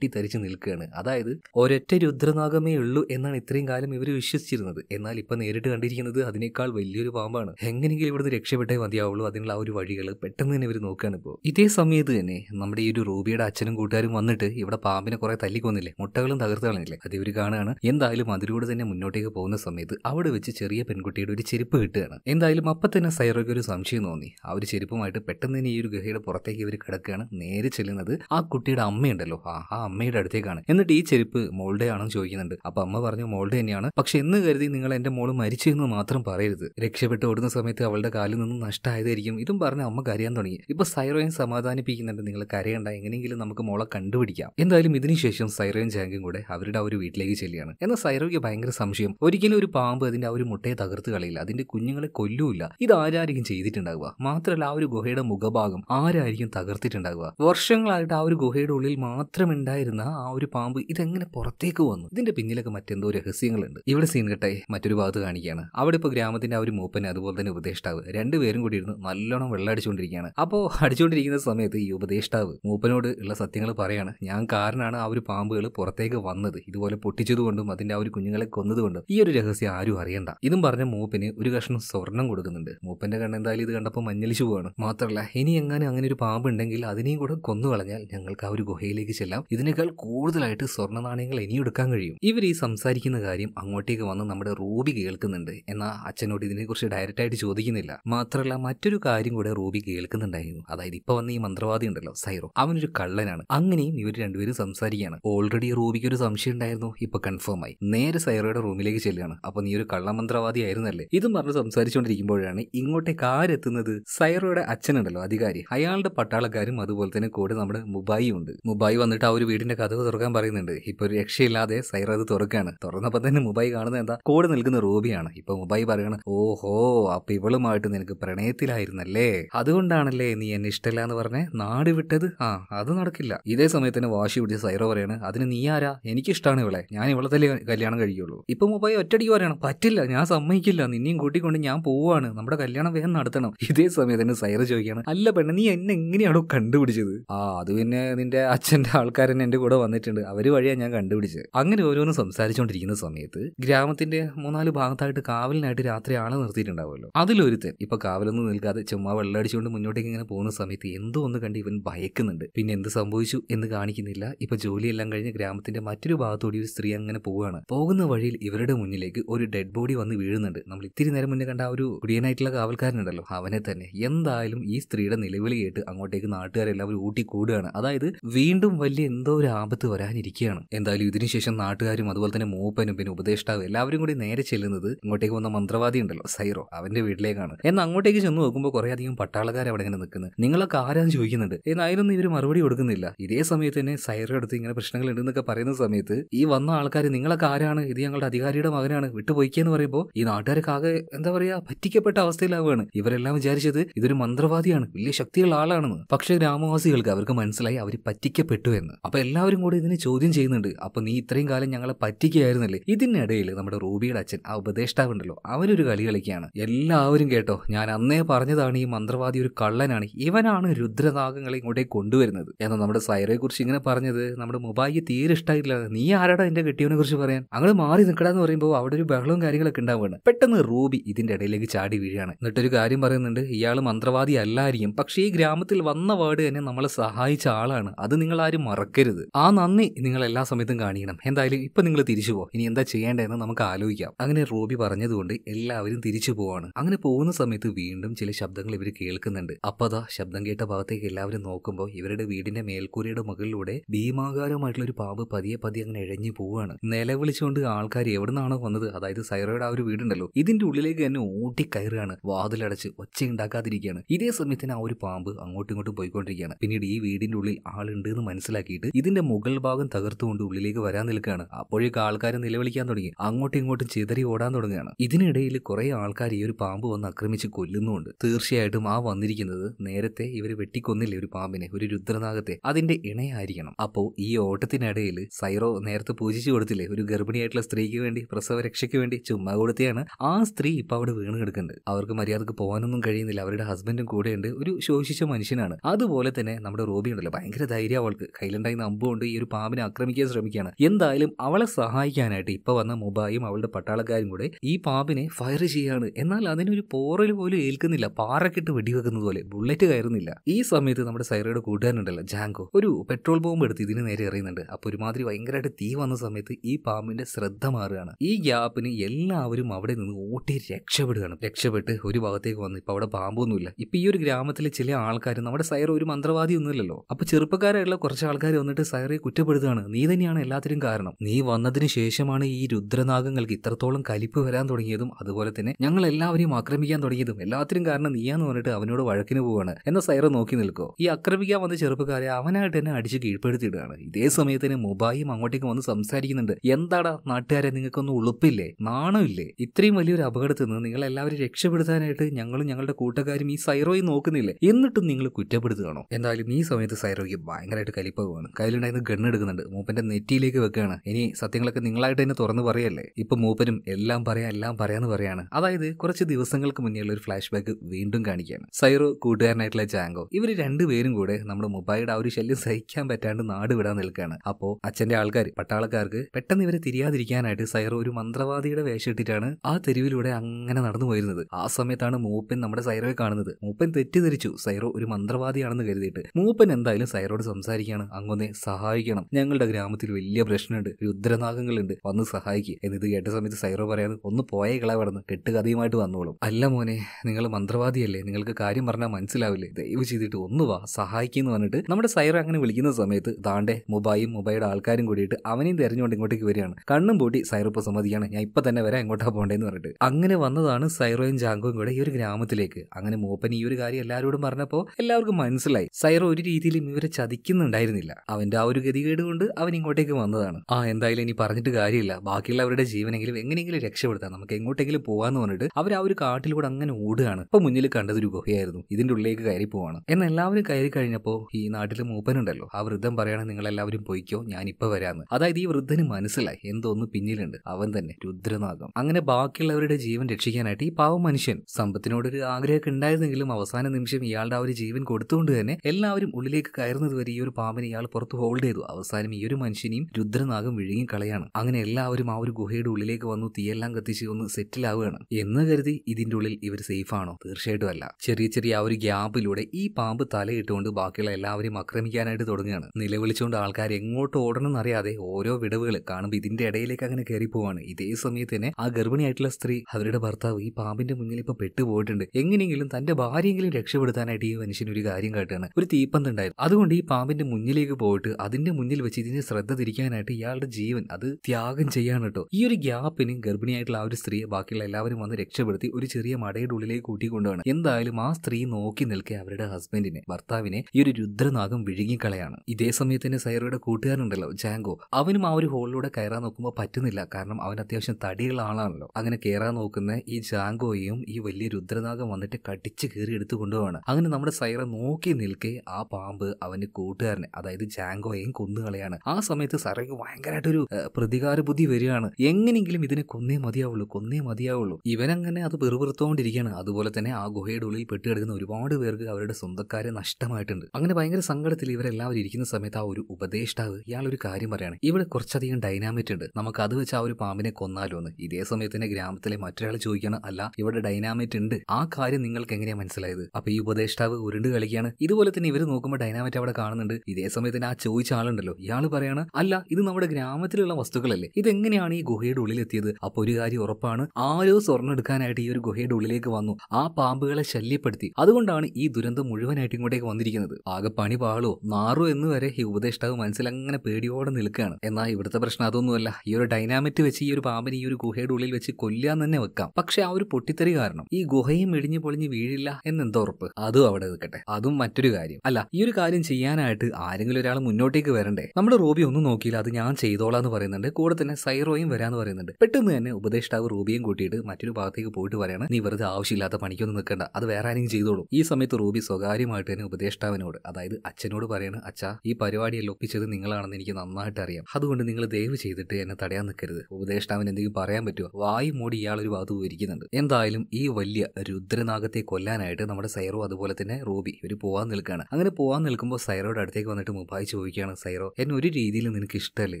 തരിച്ചു നിൽക്കുകയാണ് അതായത് ഒരൊറ്റ രുദ്രനാഗമേ ഉള്ളൂ എന്നാണ് ഇത്രയും കാലം ഇവർ വിശ്വസിച്ചിരുന്നത് എന്നാൽ ഇപ്പൊ നേരിട്ട് കണ്ടിരിക്കുന്നത് അതിനേക്കാൾ വലിയൊരു പാമ്പാണ് എങ്ങനെയെങ്കിലും ഇവിടുന്ന് രക്ഷപ്പെട്ടേ മതിയാവുള്ളൂ അതിനുള്ള ആ ഒരു വഴികൾ പെട്ടെന്ന് തന്നെ ഇവർ നോക്കുകയാണ് ഇപ്പോൾ ഇതേ സമയത്ത് തന്നെ നമ്മുടെ ഈ ഒരു റൂബിയുടെ അച്ഛനും കൂട്ടുകാരും വന്നിട്ട് ഇവിടെ പാമ്പിനെ കുറെ തല്ലിക്കൊന്നില്ലേ മുട്ടകളും തകർത്ത് കളഞ്ഞില്ലേ അത് ഇവർ കാണുകയാണ് എന്തായാലും അതിലൂടെ തന്നെ മുന്നോട്ടേക്ക് പോകുന്ന സമയത്ത് അവിടെ വെച്ച് ചെറിയ പെൺകുട്ടിയുടെ ഒരു ചെരുപ്പ് കിട്ടുകയാണ് എന്തായാലും അപ്പൊ തന്നെ സൈറോയ്ക്ക് ഒരു സംശയം തോന്നി ആ ഒരു ചെരുപ്പ് സംഭവമായിട്ട് പെട്ടെന്ന് തന്നെ ഈ ഒരു ഗഹയുടെ പുറത്തേക്ക് ഇവർ കിടക്കുകയാണ് നേരെ ചെല്ലുന്നത് ആ കുട്ടിയുടെ അമ്മയുണ്ടല്ലോ ആ ആ അമ്മയുടെ അടുത്തേക്കാണ് എന്നിട്ട് ഈ ചെരുപ്പ് മോളുടെ ആണെന്ന് ചോദിക്കുന്നുണ്ട് അപ്പൊ അമ്മ പറഞ്ഞു മോളുടെ തന്നെയാണ് പക്ഷെ എന്ന് കരുതി നിങ്ങൾ എന്റെ മോള് മരിച്ചു എന്ന് മാത്രം പറയരുത് രക്ഷപ്പെട്ട് ഓടുന്ന സമയത്ത് അവളുടെ കാലിൽ നിന്നും നഷ്ടമായതായിരിക്കും ഇതും പറഞ്ഞ അമ്മ കരയാൻ തുടങ്ങി ഇപ്പൊ സൈറോയിൻ സമാധാനിപ്പിക്കുന്നുണ്ട് നിങ്ങൾ കരയണ്ട എങ്ങനെയെങ്കിലും നമുക്ക് മോളെ കണ്ടുപിടിക്കാം എന്തായാലും ഇതിനുശേഷം സൈറോയും ജാങ്കും കൂടെ അവരുടെ ആ ഒരു വീട്ടിലേക്ക് ചെല്ലുകയാണ് എന്നാൽ സൈറോയ്ക്ക് ഭയങ്കര സംശയം ഒരിക്കലും ഒരു പാമ്പ് അതിന്റെ ആ ഒരു മുട്ടയെ തകർത്ത് കളയില്ല അതിന്റെ കുഞ്ഞുങ്ങളെ കൊല്ലൂല്ല ഇത് ആരാരെങ്കിലും ചെയ്തിട്ടുണ്ടാവുക മാത്രമല്ല ആ ഒരു ഗുഹയുടെ മുഖഭാഗം ആരായിരിക്കും തകർത്തിട്ടുണ്ടാകുക വർഷങ്ങളായിട്ട് ആ ഒരു ഗുഹയുടെ ഉള്ളിൽ മാത്രം ഉണ്ടായിരുന്ന ആ ഒരു പാമ്പ് ഇതെങ്ങനെ പുറത്തേക്ക് വന്നു ഇതിന്റെ പിന്നിലൊക്കെ മറ്റെന്തോ രഹസ്യങ്ങളുണ്ട് ഇവിടെ സീൻ കെട്ടെ മറ്റൊരു ഭാഗത്ത് കാണിക്കുകയാണ് അവിടെ ഇപ്പൊ ഗ്രാമത്തിന്റെ ആ ഒരു മൂപ്പനെ അതുപോലെ തന്നെ ഉപദേഷ്ടാവ് രണ്ടുപേരും കൂടി ഇരുന്ന് നല്ലോണം വെള്ളമടിച്ചുകൊണ്ടിരിക്കുകയാണ് അപ്പോൾ അടിച്ചുകൊണ്ടിരിക്കുന്ന സമയത്ത് ഈ ഉപദേഷ്ടാവ് മൂപ്പനോട് ഉള്ള സത്യങ്ങൾ പറയാണ് ഞാൻ കാരണമാണ് ആ ഒരു പാമ്പുകൾ പുറത്തേക്ക് വന്നത് ഇതുപോലെ പൊട്ടിച്ചതുകൊണ്ടും അതിന്റെ ആ ഒരു കുഞ്ഞുങ്ങളെ കൊന്നതുകൊണ്ടും ഈ ഒരു രഹസ്യം ആരും അറിയണ്ട ഇതും പറഞ്ഞ മൂപ്പന് ഒരു കഷ്ണം സ്വർണം കൊടുക്കുന്നുണ്ട് മൂപ്പന്റെ കണ്ണെന്തായാലും ഇത് കണ്ടപ്പോൾ മഞ്ഞളിച്ചു പോവാണ് മാത്രമല്ല ഇനി എങ്ങനെ അങ്ങനെ ഒരു പാമ്പുണ്ടെങ്കിൽ അതിനെയും കൂടെ കൊന്നു കളഞ്ഞാൽ ഞങ്ങൾക്ക് ആ ഒരു ഗുഹയിലേക്ക് ചെല്ലാം ഇതിനേക്കാൾ കൂടുതലായിട്ട് സ്വർണ്ണ നാണയങ്ങൾ എടുക്കാൻ കഴിയും ഇവർ ഈ സംസാരിക്കുന്ന കാര്യം അങ്ങോട്ടേക്ക് വന്ന് നമ്മുടെ റൂബി കേൾക്കുന്നുണ്ട് എന്നാൽ അച്ഛനോട് ഇതിനെക്കുറിച്ച് ഡയറക്റ്റായിട്ട് ചോദിക്കുന്നില്ല മാത്രമല്ല മറ്റൊരു കാര്യം കൂടെ റൂബി കേൾക്കുന്നുണ്ടായിരുന്നു അതായത് ഇപ്പൊ വന്ന ഈ മന്ത്രവാദി ഉണ്ടല്ലോ സൈറോ അവനൊരു കള്ളനാണ് അങ്ങനെയും ഇവർ രണ്ടുപേരും സംസാരിക്കുകയാണ് ഓൾറെഡി റൂബിക്ക് ഒരു സംശയം ഉണ്ടായിരുന്നു ഇപ്പൊ കൺഫേം ആയി നേരെ സൈറോയുടെ റൂമിലേക്ക് ചെല്ലുകയാണ് അപ്പൊ നീ ഒരു കള്ളമന്ത്രവാദി ആയിരുന്നല്ലേ ഇതും പറഞ്ഞ് സംസാരിച്ചുകൊണ്ടിരിക്കുമ്പോഴാണ് ഇങ്ങോട്ടേക്ക് ആരെത്തുന്നത് സൈറോയുടെ നമ്മുടെ അച്ഛനുണ്ടല്ലോ അധികാരി അയാളുടെ പട്ടാളക്കാരും അതുപോലെ തന്നെ കൂടെ നമ്മുടെ മുബായി ഉണ്ട് മുബായി വന്നിട്ട് ആ ഒരു വീടിന്റെ കഥവ് തുറക്കാൻ പറയുന്നുണ്ട് ഇപ്പൊ ഒരു രക്ഷയില്ലാതെ സൈറ അത് തുറക്കാണ് തുറന്നപ്പോ തന്നെ മുബായി കാണുന്നത് എന്താ കൂടെ നിൽക്കുന്ന റൂബിയാണ് ഇപ്പൊ മുബായി പറയണ ഓഹോ അപ്പൊ ഇവളുമായിട്ട് നിനക്ക് പ്രണയത്തിലായിരുന്നല്ലേ അതുകൊണ്ടാണല്ലേ നീ എന്നെ ഇഷ്ടമില്ല എന്ന് പറഞ്ഞേ നാട് വിട്ടത് ആ അത് നടക്കില്ല ഇതേ സമയത്തിന് വാശി പിടിച്ച സൈറ പറയാണ് അതിന് നീ ആരാ എനിക്കിഷ്ടമാണ് ഇവളെ ഞാൻ ഇവളെ തന്നെ കല്യാണം കഴിക്കുള്ളൂ ഇപ്പൊ മുബായി ഒറ്റടിക്ക് പറയണം പറ്റില്ല ഞാൻ സമ്മതിക്കില്ല നിന്നെയും കൂട്ടിക്കൊണ്ട് ഞാൻ പോവാണ് നമ്മുടെ കല്യാണം വേഗം നടത്തണം ഇതേ സമയത്തിന് സൈറ ഡയറി ചോദിക്കുകയാണ് അല്ല പെണ്ണ് നീ എന്നെ എങ്ങനെയാണോ കണ്ടുപിടിച്ചത് ആ അത് പിന്നെ നിന്റെ അച്ഛന്റെ ആൾക്കാരെന്നെ എന്റെ കൂടെ വന്നിട്ടുണ്ട് അവര് വഴിയാണ് ഞാൻ കണ്ടുപിടിച്ചത് അങ്ങനെ ഓരോന്നും സംസാരിച്ചുകൊണ്ടിരിക്കുന്ന സമയത്ത് ഗ്രാമത്തിന്റെ മൂന്നാല് ഭാഗത്തായിട്ട് കാവലിനായിട്ട് രാത്രി ആളെ നിർത്തിയിട്ടുണ്ടാവുമല്ലോ അതിലൊരുത്തൻ ഇപ്പൊ കാവലൊന്നും നിൽക്കാതെ ചുമ്മാ അടിച്ചുകൊണ്ട് മുന്നോട്ടേക്ക് ഇങ്ങനെ പോകുന്ന സമയത്ത് എന്തോ ഒന്ന് കണ്ട് ഇവൻ ഭയക്കുന്നുണ്ട് പിന്നെ എന്ത് സംഭവിച്ചു എന്ന് കാണിക്കുന്നില്ല ഇപ്പൊ ജോലിയെല്ലാം കഴിഞ്ഞ് ഗ്രാമത്തിന്റെ മറ്റൊരു ഭാഗത്തോടി ഒരു സ്ത്രീ അങ്ങനെ പോവുകയാണ് പോകുന്ന വഴിയിൽ ഇവരുടെ മുന്നിലേക്ക് ഒരു ഡെഡ് ബോഡി വന്ന് വീഴുന്നുണ്ട് നമ്മൾ ഇത്തിരി നേരം മുന്നേ കണ്ട ആ ഒരു കുടിയനായിട്ടുള്ള കാവൽക്കാരനുണ്ടല്ലോ അവനെ തന്നെ എന്താ എന്തായാലും ഈ സ്ത്രീയുടെ നിലവിളി കേട്ട് അങ്ങോട്ടേക്ക് നാട്ടുകാരെല്ലാവരും കൂടിക്കൂടുകയാണ് അതായത് വീണ്ടും വലിയ എന്തോ ഒരു ആപത്ത് വരാനിരിക്കുകയാണ് എന്തായാലും ഇതിനുശേഷം നാട്ടുകാരും അതുപോലെ തന്നെ മൂപ്പനും പിന്നെ ഉപദേഷ്ടാവും എല്ലാവരും കൂടി നേരെ ചെല്ലുന്നത് ഇങ്ങോട്ടേക്ക് വന്ന മന്ത്രവാദി ഉണ്ടല്ലോ സൈറോ അവന്റെ വീട്ടിലേക്കാണ് എന്ന് അങ്ങോട്ടേക്ക് ചെന്ന് നോക്കുമ്പോൾ കുറേ അധികം പട്ടാളക്കാർ അവിടെ ഇങ്ങനെ നിൽക്കുന്നത് നിങ്ങളൊക്കെ ആരാന്ന് ചോദിക്കുന്നുണ്ട് എന്നായാലൊന്നും ഇവർ മറുപടി കൊടുക്കുന്നില്ല ഇതേ സമയത്ത് തന്നെ സൈറോ അടുത്ത് ഇങ്ങനെ പ്രശ്നങ്ങൾ ഉണ്ടെന്നൊക്കെ പറയുന്ന സമയത്ത് ഈ വന്ന ആൾക്കാർ നിങ്ങളൊക്കെ ആരാണ് ഇത് ഞങ്ങളുടെ അധികാരിയുടെ മകനാണ് വിട്ടുപോയിക്കുക എന്ന് പറയുമ്പോൾ ഈ നാട്ടുകാർക്ക് ആകെ എന്താ പറയാ പറ്റിക്കപ്പെട്ട അവസ്ഥയിലാവുകയാണ് ഇവരെല്ലാം വിചാരിച്ചത് ഇതൊരു തന്ത്രവാദിയാണ് വലിയ ശക്തിയുള്ള ആളാണെന്ന് പക്ഷേ ഗ്രാമവാസികൾക്ക് അവർക്ക് മനസ്സിലായി അവർ പറ്റിക്കപ്പെട്ടു എന്ന് അപ്പൊ എല്ലാവരും കൂടി ഇതിനെ ചോദ്യം ചെയ്യുന്നുണ്ട് അപ്പൊ നീ ഇത്രയും കാലം ഞങ്ങളെ പറ്റിക്കുകയായിരുന്നല്ലേ ഇതിനിടയിൽ നമ്മുടെ റൂബിയുടെ അച്ഛൻ ആ ഉപദേഷ്ടാവുണ്ടല്ലോ അവനൊരു കളി കളിക്കുകയാണ് എല്ലാവരും കേട്ടോ ഞാൻ അന്നേ പറഞ്ഞതാണ് ഈ മന്ത്രവാദി ഒരു കള്ളനാണ് ഇവനാണ് രുദ്രനാഗങ്ങളെ ഇങ്ങോട്ടേക്ക് കൊണ്ടുവരുന്നത് എന്നാൽ നമ്മുടെ സൈറയെ കുറിച്ച് ഇങ്ങനെ പറഞ്ഞത് നമ്മുടെ മൊബൈൽ തീരെ ഇഷ്ടമായില്ല നീ ആരാടാ എന്റെ കെട്ടിയവനെ കുറിച്ച് പറയാൻ അങ്ങനെ മാറി നിൽക്കടാന്ന് പറയുമ്പോൾ അവിടെ ഒരു ബഹളവും കാര്യങ്ങളൊക്കെ ഉണ്ടാവുകയാണ് പെട്ടെന്ന് റൂബി ഇതിന്റെ ഇടയിലേക്ക് ചാടി വീഴുകയാണ് എന്നിട്ടൊരു കാര്യം പറയുന്നുണ്ട് ഇയാൾ മന്ത്രവാദി ഉത്തരവാദി അല്ലായിരിക്കും പക്ഷേ ഈ ഗ്രാമത്തിൽ വന്ന വേർഡ് തന്നെ നമ്മളെ സഹായിച്ച ആളാണ് അത് നിങ്ങൾ ആരും മറക്കരുത് ആ നന്ദി നിങ്ങൾ എല്ലാ സമയത്തും കാണിക്കണം എന്തായാലും ഇപ്പൊ നിങ്ങൾ തിരിച്ചു പോകും ഇനി എന്താ ചെയ്യേണ്ടതെന്ന് നമുക്ക് ആലോചിക്കാം അങ്ങനെ റോബി പറഞ്ഞതുകൊണ്ട് എല്ലാവരും തിരിച്ചു പോവാണ് അങ്ങനെ പോകുന്ന സമയത്ത് വീണ്ടും ചില ശബ്ദങ്ങൾ ഇവർ കേൾക്കുന്നുണ്ട് അപ്പതാ ശബ്ദം കേട്ട ഭാഗത്തേക്ക് എല്ലാവരും നോക്കുമ്പോൾ ഇവരുടെ വീടിന്റെ മേൽക്കൂരയുടെ മുകളിലൂടെ ഭീമാകാരമായിട്ടുള്ള ഒരു പാമ്പ് പതിയെ പതിയെ അങ്ങനെ ഇഴഞ്ഞു പോവുകയാണ് നിലവിളിച്ചുകൊണ്ട് ആൾക്കാർ എവിടുന്നാണോ വന്നത് അതായത് സൈറോയുടെ ആ ഒരു വീടുണ്ടല്ലോ ഇതിന്റെ ഉള്ളിലേക്ക് തന്നെ ഊട്ടി കയറുകയാണ് വാതിലടച്ച് ഒച്ച ഉണ്ടാക്കാതിരിക്കുകയാണ് ഇതേ സമയത്തിന് ആ ഒരു പാമ്പ് അങ്ങോട്ടും ഇങ്ങോട്ടും പോയിക്കൊണ്ടിരിക്കുകയാണ് പിന്നീട് ഈ വീടിന്റെ ഉള്ളിൽ ആളുണ്ട് എന്ന് മനസ്സിലാക്കിയിട്ട് ഇതിന്റെ മുകൾ ഭാഗം തകർത്തുകൊണ്ട് ഉള്ളിലേക്ക് വരാൻ നിൽക്കുകയാണ് അപ്പോഴേക്ക് ആൾക്കാരെ നിലവിളിക്കാൻ തുടങ്ങി അങ്ങോട്ടും ഇങ്ങോട്ടും ചിതറി ഓടാൻ തുടങ്ങുകയാണ് ഇതിനിടയിൽ കുറേ ആൾക്കാർ ഈ ഒരു പാമ്പ് വന്ന് ആക്രമിച്ച് കൊല്ലുന്നുണ്ട് തീർച്ചയായിട്ടും ആ വന്നിരിക്കുന്നത് നേരത്തെ ഇവർ വെട്ടിക്കൊന്നില്ലേ ഒരു പാമ്പിനെ ഒരു രുദ്രനാഗത്തെ അതിന്റെ ഇണയായിരിക്കണം അപ്പോൾ ഈ ഓട്ടത്തിനിടയിൽ സൈറോ നേരത്തെ പൂജിച്ചു കൊടുത്തില്ലേ ഒരു ഗർഭിണിയായിട്ടുള്ള സ്ത്രീക്ക് വേണ്ടി രക്ഷയ്ക്ക് വേണ്ടി ചുമ്മാ കൊടുത്തിയാണ് ആ സ്ത്രീ ഇപ്പൊ അവിടെ വീണ് കിടക്കുന്നുണ്ട് അവർക്ക് മര്യാദക്ക് പോകാനൊന്നും കഴിയുന്നില്ല അവരുടെ ഹസ്ബൻഡ് എല്ലാത്തിനും കൂടെയുണ്ട് ഒരു ശോഷിച്ച മനുഷ്യനാണ് അതുപോലെ തന്നെ നമ്മുടെ റോബി ഉണ്ടല്ലോ ഭയങ്കര ധൈര്യം അവൾക്ക് കയ്യിലുണ്ടായിരുന്ന അമ്പുകൊണ്ട് ഈ ഒരു പാമ്പിനെ ആക്രമിക്കാൻ ശ്രമിക്കുകയാണ് എന്തായാലും അവളെ സഹായിക്കാനായിട്ട് ഇപ്പൊ വന്ന മുബായും അവളുടെ പട്ടാളക്കാരും കൂടെ ഈ പാമ്പിനെ ഫയർ ചെയ്യാണ് എന്നാൽ അതിനൊരു പോറൽ പോലും ഏൽക്കുന്നില്ല പാറക്കിട്ട് വെടിവെക്കുന്നത് പോലെ ബുള്ളറ്റ് കയറുന്നില്ല ഈ സമയത്ത് നമ്മുടെ സൈറയുടെ കൂട്ടുകാരുണ്ടല്ലോ ജാങ്കോ ഒരു പെട്രോൾ ബോംബ് എടുത്ത് ഇതിന് നേരെ എറിയുന്നുണ്ട് അപ്പൊ ഒരുമാതിരി ഭയങ്കരമായിട്ട് തീ വന്ന സമയത്ത് ഈ പാമ്പിന്റെ ശ്രദ്ധ മാറുകയാണ് ഈ ഗ്യാപ്പിന് എല്ലാവരും അവിടെ നിന്ന് ഓട്ടി രക്ഷപ്പെടുകയാണ് രക്ഷപ്പെട്ട് ഒരു ഭാഗത്തേക്ക് വന്ന് ഇപ്പൊ അവിടെ പാമ്പൊന്നുമില്ല ഇപ്പൊ ഈ ഒരു ഗ്രാമത്തിലെ ചില ആൾക്കാർ നമ്മുടെ സയർ ഒരു മന്ത്രവാദി ഒന്നുമില്ലല്ലോ അപ്പൊ ചെറുപ്പക്കാരായുള്ള കുറച്ച് ആൾക്കാർ വന്നിട്ട് സയറെ കുറ്റപ്പെടുത്തുകയാണ് നീ തന്നെയാണ് എല്ലാത്തിനും കാരണം നീ വന്നതിന് ശേഷമാണ് ഈ രുദ്രനാഗങ്ങൾക്ക് ഇത്രത്തോളം കലിപ്പ് വരാൻ തുടങ്ങിയതും അതുപോലെ തന്നെ ഞങ്ങൾ എല്ലാവരെയും ആക്രമിക്കാൻ തുടങ്ങിയതും എല്ലാത്തിനും കാരണം നീയാന്ന് പറഞ്ഞിട്ട് അവനോട് വഴക്കിന് പോവാണ് എന്ന സൈറ നോക്കി നിൽക്കോ ഈ ആക്രമിക്കാൻ വന്ന ചെറുപ്പക്കാരെ അവനായിട്ട് തന്നെ അടിച്ച് കീഴ്പ്പെടുത്തിയിടുകയാണ് ഇതേ സമയത്തിന് മൊബൈലും അങ്ങോട്ടേക്ക് വന്ന് സംസാരിക്കുന്നുണ്ട് എന്താടാ നാട്ടുകാരെ നിങ്ങൾക്കൊന്നും ഉളുപ്പില്ലേ നാണമില്ലേ ഇത്രയും വലിയൊരു അപകടത്തിൽ നിന്ന് നിങ്ങളെല്ലാവരും രക്ഷപ്പെടുത്താനായിട്ട് ഞങ്ങളും ഞങ്ങളുടെ കൂട്ടുകാരും ഈ സൈറോയും നോക്കുന്നില്ലേ എന്നിട്ടും നിങ്ങൾ കുറ്റപ്പെടുത്തുകയാണോ എന്തായാലും ഈ സമയത്ത് സൈറോയ്ക്ക് ഭയങ്കരമായിട്ട് കലിപ്പകമാണ് കയ്യിലുണ്ടായിരുന്ന എടുക്കുന്നുണ്ട് മൂപ്പന്റെ നെറ്റിയിലേക്ക് വെക്കുകയാണ് ഇനി സത്യങ്ങളൊക്കെ നിങ്ങളായിട്ട് തന്നെ തുറന്ന് പറയല്ലേ ഇപ്പൊ മൂപ്പനും എല്ലാം പറയാം എല്ലാം പറയാന്ന് പറയാണ് അതായത് കുറച്ച് ദിവസങ്ങൾക്ക് മുന്നേയുള്ള ഒരു ഫ്ലാഷ് ബാക്ക് വീണ്ടും കാണിക്കുകയാണ് സൈറോ കൂട്ടുകാരനായിട്ടുള്ള ജാങ്കോ ഇവർ രണ്ടുപേരും കൂടെ നമ്മുടെ മുബൈയുടെ ആ ഒരു ശല്യം സഹിക്കാൻ പറ്റാണ്ട് നാട് വിടാൻ നിൽക്കുകയാണ് അപ്പോ അച്ഛന്റെ ആൾക്കാർ പട്ടാളക്കാർക്ക് പെട്ടെന്ന് ഇവരെ തിരിയാതിരിക്കാനായിട്ട് സൈറോ ഒരു മന്ത്രവാദിയുടെ വേഷം ഇട്ടിട്ടാണ് ആ തെരുവിലൂടെ അങ്ങനെ നടന്നു പോയിരുന്നത് ആ സമയത്താണ് മൂപ്പൻ നമ്മുടെ സൈറോയെ കാണുന്നത് മൂപ്പൻ തെറ്റിദ്ധരിച്ചു സൈറോ ഒരു മന്ത്രവാദിയാണെന്ന് കരുതിയിട്ട് മൂപ്പൻ എന്തായാലും സൈറോട് സംസാരിക്കുകയാണ് അങ്ങൊന്നെ സഹായിക്കണം ഞങ്ങളുടെ ഗ്രാമത്തിൽ വലിയ പ്രശ്നമുണ്ട് രുദ്രനാഗങ്ങളുണ്ട് വന്ന് സഹായിക്കുക എന്നിത് കേട്ട സമയത്ത് സൈറോ പറയാൻ ഒന്ന് പോയേ കിളവടന്ന് കെട്ടുകഥയുമായിട്ട് വന്നോളും അല്ല മോനെ നിങ്ങൾ മന്ത്രവാദിയല്ലേ നിങ്ങൾക്ക് കാര്യം പറഞ്ഞാൽ മനസ്സിലാവില്ലേ ദയവ് ചെയ്തിട്ട് ഒന്ന് വാ സഹായിക്കുന്നു പറഞ്ഞിട്ട് നമ്മുടെ സൈറോ അങ്ങനെ വിളിക്കുന്ന സമയത്ത് താണ്ടെ മൊബൈലും മൊബൈലുടെ ആൾക്കാരും കൂടിയിട്ട് അവനെയും തെരഞ്ഞുകൊണ്ട് ഇങ്ങോട്ടേക്ക് വരികയാണ് കണ്ണും പൂട്ടി സൈറോ ഇപ്പോൾ സമ്മതിക്കുകയാണ് ഞാൻ ഇപ്പം തന്നെ വരാം എങ്ങോട്ടാ പോകേണ്ടതെന്ന് പറഞ്ഞിട്ട് അങ്ങനെ വന്നതാണ് സൈറോയും ജാങ്കോയും കൂടെ ഈ ഒരു ഗ്രാമത്തിലേക്ക് അങ്ങനെ മൂപ്പൻ അവൻ ഈ ഒരു കാര്യം എല്ലാവരോടും പറഞ്ഞപ്പോൾ എല്ലാവർക്കും മനസ്സിലായി സൈറോ ഒരു രീതിയിലും ഇവരെ ചതിക്കുന്നുണ്ടായിരുന്നില്ല അവന്റെ ആ ഒരു ഗതികേട് കൊണ്ട് അവൻ ഇങ്ങോട്ടേക്ക് വന്നതാണ് ആ എന്തായാലും ഇനി പറഞ്ഞിട്ട് കാര്യമില്ല ബാക്കിയുള്ളവരുടെ ജീവനെങ്കിലും എങ്ങനെയെങ്കിലും രക്ഷപ്പെടുത്താം നമുക്ക് എങ്ങോട്ടെങ്കിലും പോകാന്ന് പറഞ്ഞിട്ട് അവർ ആ ഒരു കാട്ടിലൂടെ അങ്ങനെ ഓടുകയാണ് ഇപ്പൊ മുന്നിൽ കണ്ടത് ഒരു ഗുഹയായിരുന്നു ഇതിന്റെ ഉള്ളിലേക്ക് കയറി പോവാണ് എന്നാൽ എല്ലാവരും കയറി കഴിഞ്ഞപ്പോൾ ഈ നാട്ടിലെ മൂപ്പനുണ്ടല്ലോ ആ വൃദ്ധം പറയണം നിങ്ങൾ എല്ലാവരും പോയിക്കോ ഞാൻ ഇപ്പൊ വരാന്ന് അതായത് ഈ വൃദ്ധന് മനസ്സിലായി എന്തോന്ന് പിന്നിലുണ്ട് അവൻ തന്നെ രുദ്രനാഗം അങ്ങനെ ബാക്കിയുള്ളവരുടെ ജീവൻ രക്ഷിക്കാനായിട്ട് ഈ പാവ മനുഷ്യൻ സമ്പത്തിനോടൊരു ആഗ്രഹമൊക്കെ ഉണ്ടായിരുന്നെങ്കിൽ എങ്കിലും അവസാന നിമിഷം ഇയാളുടെ ആ ഒരു ജീവൻ കൊടുത്തുകൊണ്ട് തന്നെ എല്ലാവരും ഉള്ളിലേക്ക് കയറുന്നത് വരെ ഈ ഒരു പാമ്പിനെ ഇയാൾ പുറത്ത് ഹോൾഡ് ചെയ്തു അവസാനം ഈ ഒരു മനുഷ്യനെയും രുദ്രനാഗം വിഴുങ്ങി കളയാണ് അങ്ങനെ എല്ലാവരും ആ ഒരു ഗുഹയുടെ ഉള്ളിലേക്ക് വന്നു തീയെല്ലാം കത്തിച്ച് ഒന്ന് സെറ്റിൽ ആവുകയാണ് എന്ന് കരുതി ഇതിന്റെ ഉള്ളിൽ ഇവർ സേഫ് ആണോ തീർച്ചയായിട്ടും അല്ല ചെറിയ ചെറിയ ആ ഒരു ഗ്യാപ്പിലൂടെ ഈ പാമ്പ് തലയിട്ടുകൊണ്ട് ബാക്കിയുള്ള എല്ലാവരും ആക്രമിക്കാനായിട്ട് തുടങ്ങുകയാണ് നിലവിളിച്ചുകൊണ്ട് ആൾക്കാർ എങ്ങോട്ട് ഓടണം എന്നറിയാതെ ഓരോ വിടവുകൾ കാണുമ്പോൾ ഇതിന്റെ ഇടയിലേക്ക് അങ്ങനെ കയറി പോവാണ് ഇതേ സമയത്ത് തന്നെ ആ ഗർഭിണിയായിട്ടുള്ള സ്ത്രീ അവരുടെ ഭർത്താവ് ഈ പാമ്പിന്റെ മുന്നിൽ ഇപ്പൊ പെട്ടുപോയിട്ടുണ്ട് എങ്ങനെയെങ്കിലും തന്റെ ആരെങ്കിലും രക്ഷപ്പെടുത്താനായിട്ട് ഈ മനുഷ്യൻ ഒരു കാര്യം കാട്ടുകയാണ് ഒരു തീപ്പന്ത് ഉണ്ടായിരുന്നു അതുകൊണ്ട് ഈ പാമ്പിന്റെ മുന്നിലേക്ക് പോയിട്ട് അതിന്റെ മുന്നിൽ വെച്ച് ഇതിനെ ശ്രദ്ധ തിരിക്കാനായിട്ട് ഇയാളുടെ ജീവൻ അത് ത്യാഗം ചെയ്യാണ് കേട്ടോ ഈ ഒരു ഗ്യാപ്പിന് ഗർഭിണിയായിട്ടുള്ള ആ ഒരു സ്ത്രീയെ ബാക്കിയുള്ള എല്ലാവരും വന്ന് രക്ഷപ്പെടുത്തി ഒരു ചെറിയ മടയുടെ ഉള്ളിലേക്ക് കൂട്ടിക്കൊണ്ടുവാണ് എന്തായാലും ആ സ്ത്രീ നോക്കി നിൽക്കേ അവരുടെ ഹസ്ബൻഡിനെ ഭർത്താവിനെ ഈ ഒരു രുദ്രനാഗം വിഴുങ്ങിക്കളയാണ് ഇതേ സമയത്ത് തന്നെ സൈറയുടെ കൂട്ടുകാരുണ്ടല്ലോ ജാങ്കോ അവനും ആ ഒരു ഹോളിലൂടെ കയറാൻ നോക്കുമ്പോൾ പറ്റുന്നില്ല കാരണം അവൻ അത്യാവശ്യം തടിയുള്ള ആളാണല്ലോ അങ്ങനെ കയറാൻ നോക്കുന്ന ഈ ജാങ്കോയും ഈ വലിയ രുദ്രനാഗം വന്നിട്ട് കടിച്ച് കയറി എടുത്തു കൊണ്ടുപോവാണ് അങ്ങനെ നമ്മുടെ സൈറ നോക്കി നിൽക്കെ ആ പാമ്പ് അവന്റെ കൂട്ടുകാരനെ അതായത് ജാങ്കോയെയും കൊന്നുകളയാണ് ആ സമയത്ത് സൈറയ്ക്ക് ഭയങ്കരമായിട്ടൊരു പ്രതികാര ബുദ്ധി വരികയാണ് എങ്ങനെയെങ്കിലും ഇതിനെ കൊന്നേ മതിയാവുള്ളൂ കൊന്നേ മതിയാവുള്ളൂ ഇവനങ്ങനെ അത് പെറുപെറുത്തോണ്ടിരിക്കുകയാണ് അതുപോലെ തന്നെ ആ ഗുഹയുടെ ഉള്ളിൽ പെട്ടുകിടക്കുന്ന ഒരുപാട് പേർക്ക് അവരുടെ സ്വന്തക്കാരെ നഷ്ടമായിട്ടുണ്ട് അങ്ങനെ ഭയങ്കര സങ്കടത്തിൽ ഇവരെല്ലാവരും ഇരിക്കുന്ന സമയത്ത് ആ ഒരു ഉപദേഷ്ടാവ് ഇയാൾ ഒരു കാര്യം പറയാണ് ഇവിടെ കുറച്ചധികം ഡൈനാമിറ്റ് ഉണ്ട് നമുക്ക് അത് വെച്ച് ആ ഒരു പാമ്പിനെ കൊന്നാലോ എന്ന് ഇതേ സമയത്ത് തന്നെ ഗ്രാമത്തിലെ മറ്റൊരാൾ ചോദിക്കണം അല്ല ഇവിടെ ഡൈനാമിറ്റ് ഉണ്ട് ആ കാര്യം നിങ്ങൾക്ക് എങ്ങനെയാ മനസ്സിലായത് അപ്പൊ ഈ ഉപദേഷ്ടാവ് ഉരുണ്ട് കളിക്കുകയാണ് ഇതുപോലെ തന്നെ ഇവർ നോക്കുമ്പോൾ ഡൈനാമൈറ്റ് അവിടെ കാണുന്നുണ്ട് ഇതേ സമയത്ത് ആ ചോദിച്ച ആളുണ്ടല്ലോ ഇയാൾ പറയാണ് അല്ല ഇത് നമ്മുടെ ഗ്രാമത്തിലുള്ള വസ്തുക്കളല്ലേ ഇതെങ്ങനെയാണ് ഈ ഗുഹയുടെ ഉള്ളിൽ എത്തിയത് അപ്പൊ ഒരു കാര്യം ഉറപ്പാണ് ആരോ സ്വർണ്ണം എടുക്കാനായിട്ട് ഈ ഒരു ഗുഹയുടെ ഉള്ളിലേക്ക് വന്നു ആ പാമ്പുകളെ ശല്യപ്പെടുത്തി അതുകൊണ്ടാണ് ഈ ദുരന്തം മുഴുവനായിട്ട് ഇങ്ങോട്ടേക്ക് വന്നിരിക്കുന്നത് ആകെ പണി പാളോ നാറോ എന്ന് വരെ ഈ ഉപദേഷ്ടാവ് അങ്ങനെ പേടിയോടെ നിൽക്കുകയാണ് എന്നാൽ ഇവിടുത്തെ പ്രശ്നം അതൊന്നുമല്ല ഈ ഒരു ഡൈനാമിറ്റ് വെച്ച് ഈ ഒരു പാമ്പിനെ ഈ ഒരു ഗുഹയുടെ ഉള്ളിൽ വെച്ച് കൊല്ലാൻ തന്നെ വെക്കാം പക്ഷെ ആ ഒരു പൊട്ടിത്തെറി കാരണം ഈ ഗുഹയും ഇടിഞ്ഞു പൊളിഞ്ഞ് വീഴില്ല എന്നെന്തോ ഉറപ്പ് അതും അവിടെ നിൽക്കട്ടെ അതും മറ്റൊരു കാര്യം അല്ല ഈ ഒരു കാര്യം ചെയ്യാനായിട്ട് ആരെങ്കിലും ഒരാൾ മുന്നോട്ടേക്ക് വരണ്ടേ നമ്മുടെ റൂബി ഒന്നും നോക്കിയില്ല അത് ഞാൻ ചെയ്തോളാം എന്ന് പറയുന്നുണ്ട് കൂടെ തന്നെ സൈറോയും വരാന്ന് പറയുന്നുണ്ട് പെട്ടെന്ന് തന്നെ ഉപദേഷ്ടാവ് റൂബിയും കൂട്ടിയിട്ട് മറ്റൊരു ഭാഗത്തേക്ക് പോയിട്ട് പറയണം നീ വെറുതെ ആവശ്യമില്ലാത്ത പണിക്കൊന്നും നിൽക്കണ്ട അത് വേറെ ആരെങ്കിലും ചെയ്തോളൂ ഈ സമയത്ത് റൂബി സ്വകാര്യമായിട്ട് തന്നെ ഉപദേഷ്ടാവിനോട് അതായത് അച്ഛനോട് പറയാണ് അച്ഛാ ഈ പരിപാടി ലൊപ്പിച്ചത് നിങ്ങളാണെന്ന് എനിക്ക് നന്നായിട്ട് അറിയാം അതുകൊണ്ട് നിങ്ങൾ ദയവ് ചെയ്തിട്ട് എന്നെ തടയാൻ നിൽക്കരുത് ഉപദേഷ്ടാവിന് എന്തെങ്കിലും പറയാൻ പറ്റുമോ വായു മൂടി ഇയാൾ ഒരു ഇരിക്കുന്നുണ്ട് എന്തായാലും ഈ വലിയ രുദ്രനാഗത്തെ കൊല്ലാൻ എടുക്കാനായിട്ട് നമ്മുടെ സൈറോ അതുപോലെ തന്നെ റൂബി ഇവർ പോകാൻ നിൽക്കുകയാണ് അങ്ങനെ പോകാൻ നിൽക്കുമ്പോൾ സൈറോയുടെ അടുത്തേക്ക് വന്നിട്ട് മുബായി ചോദിക്കുകയാണ് സൈറോ എന്നെ ഒരു രീതിയിൽ നിനക്ക് ഇഷ്ടമല്ലേ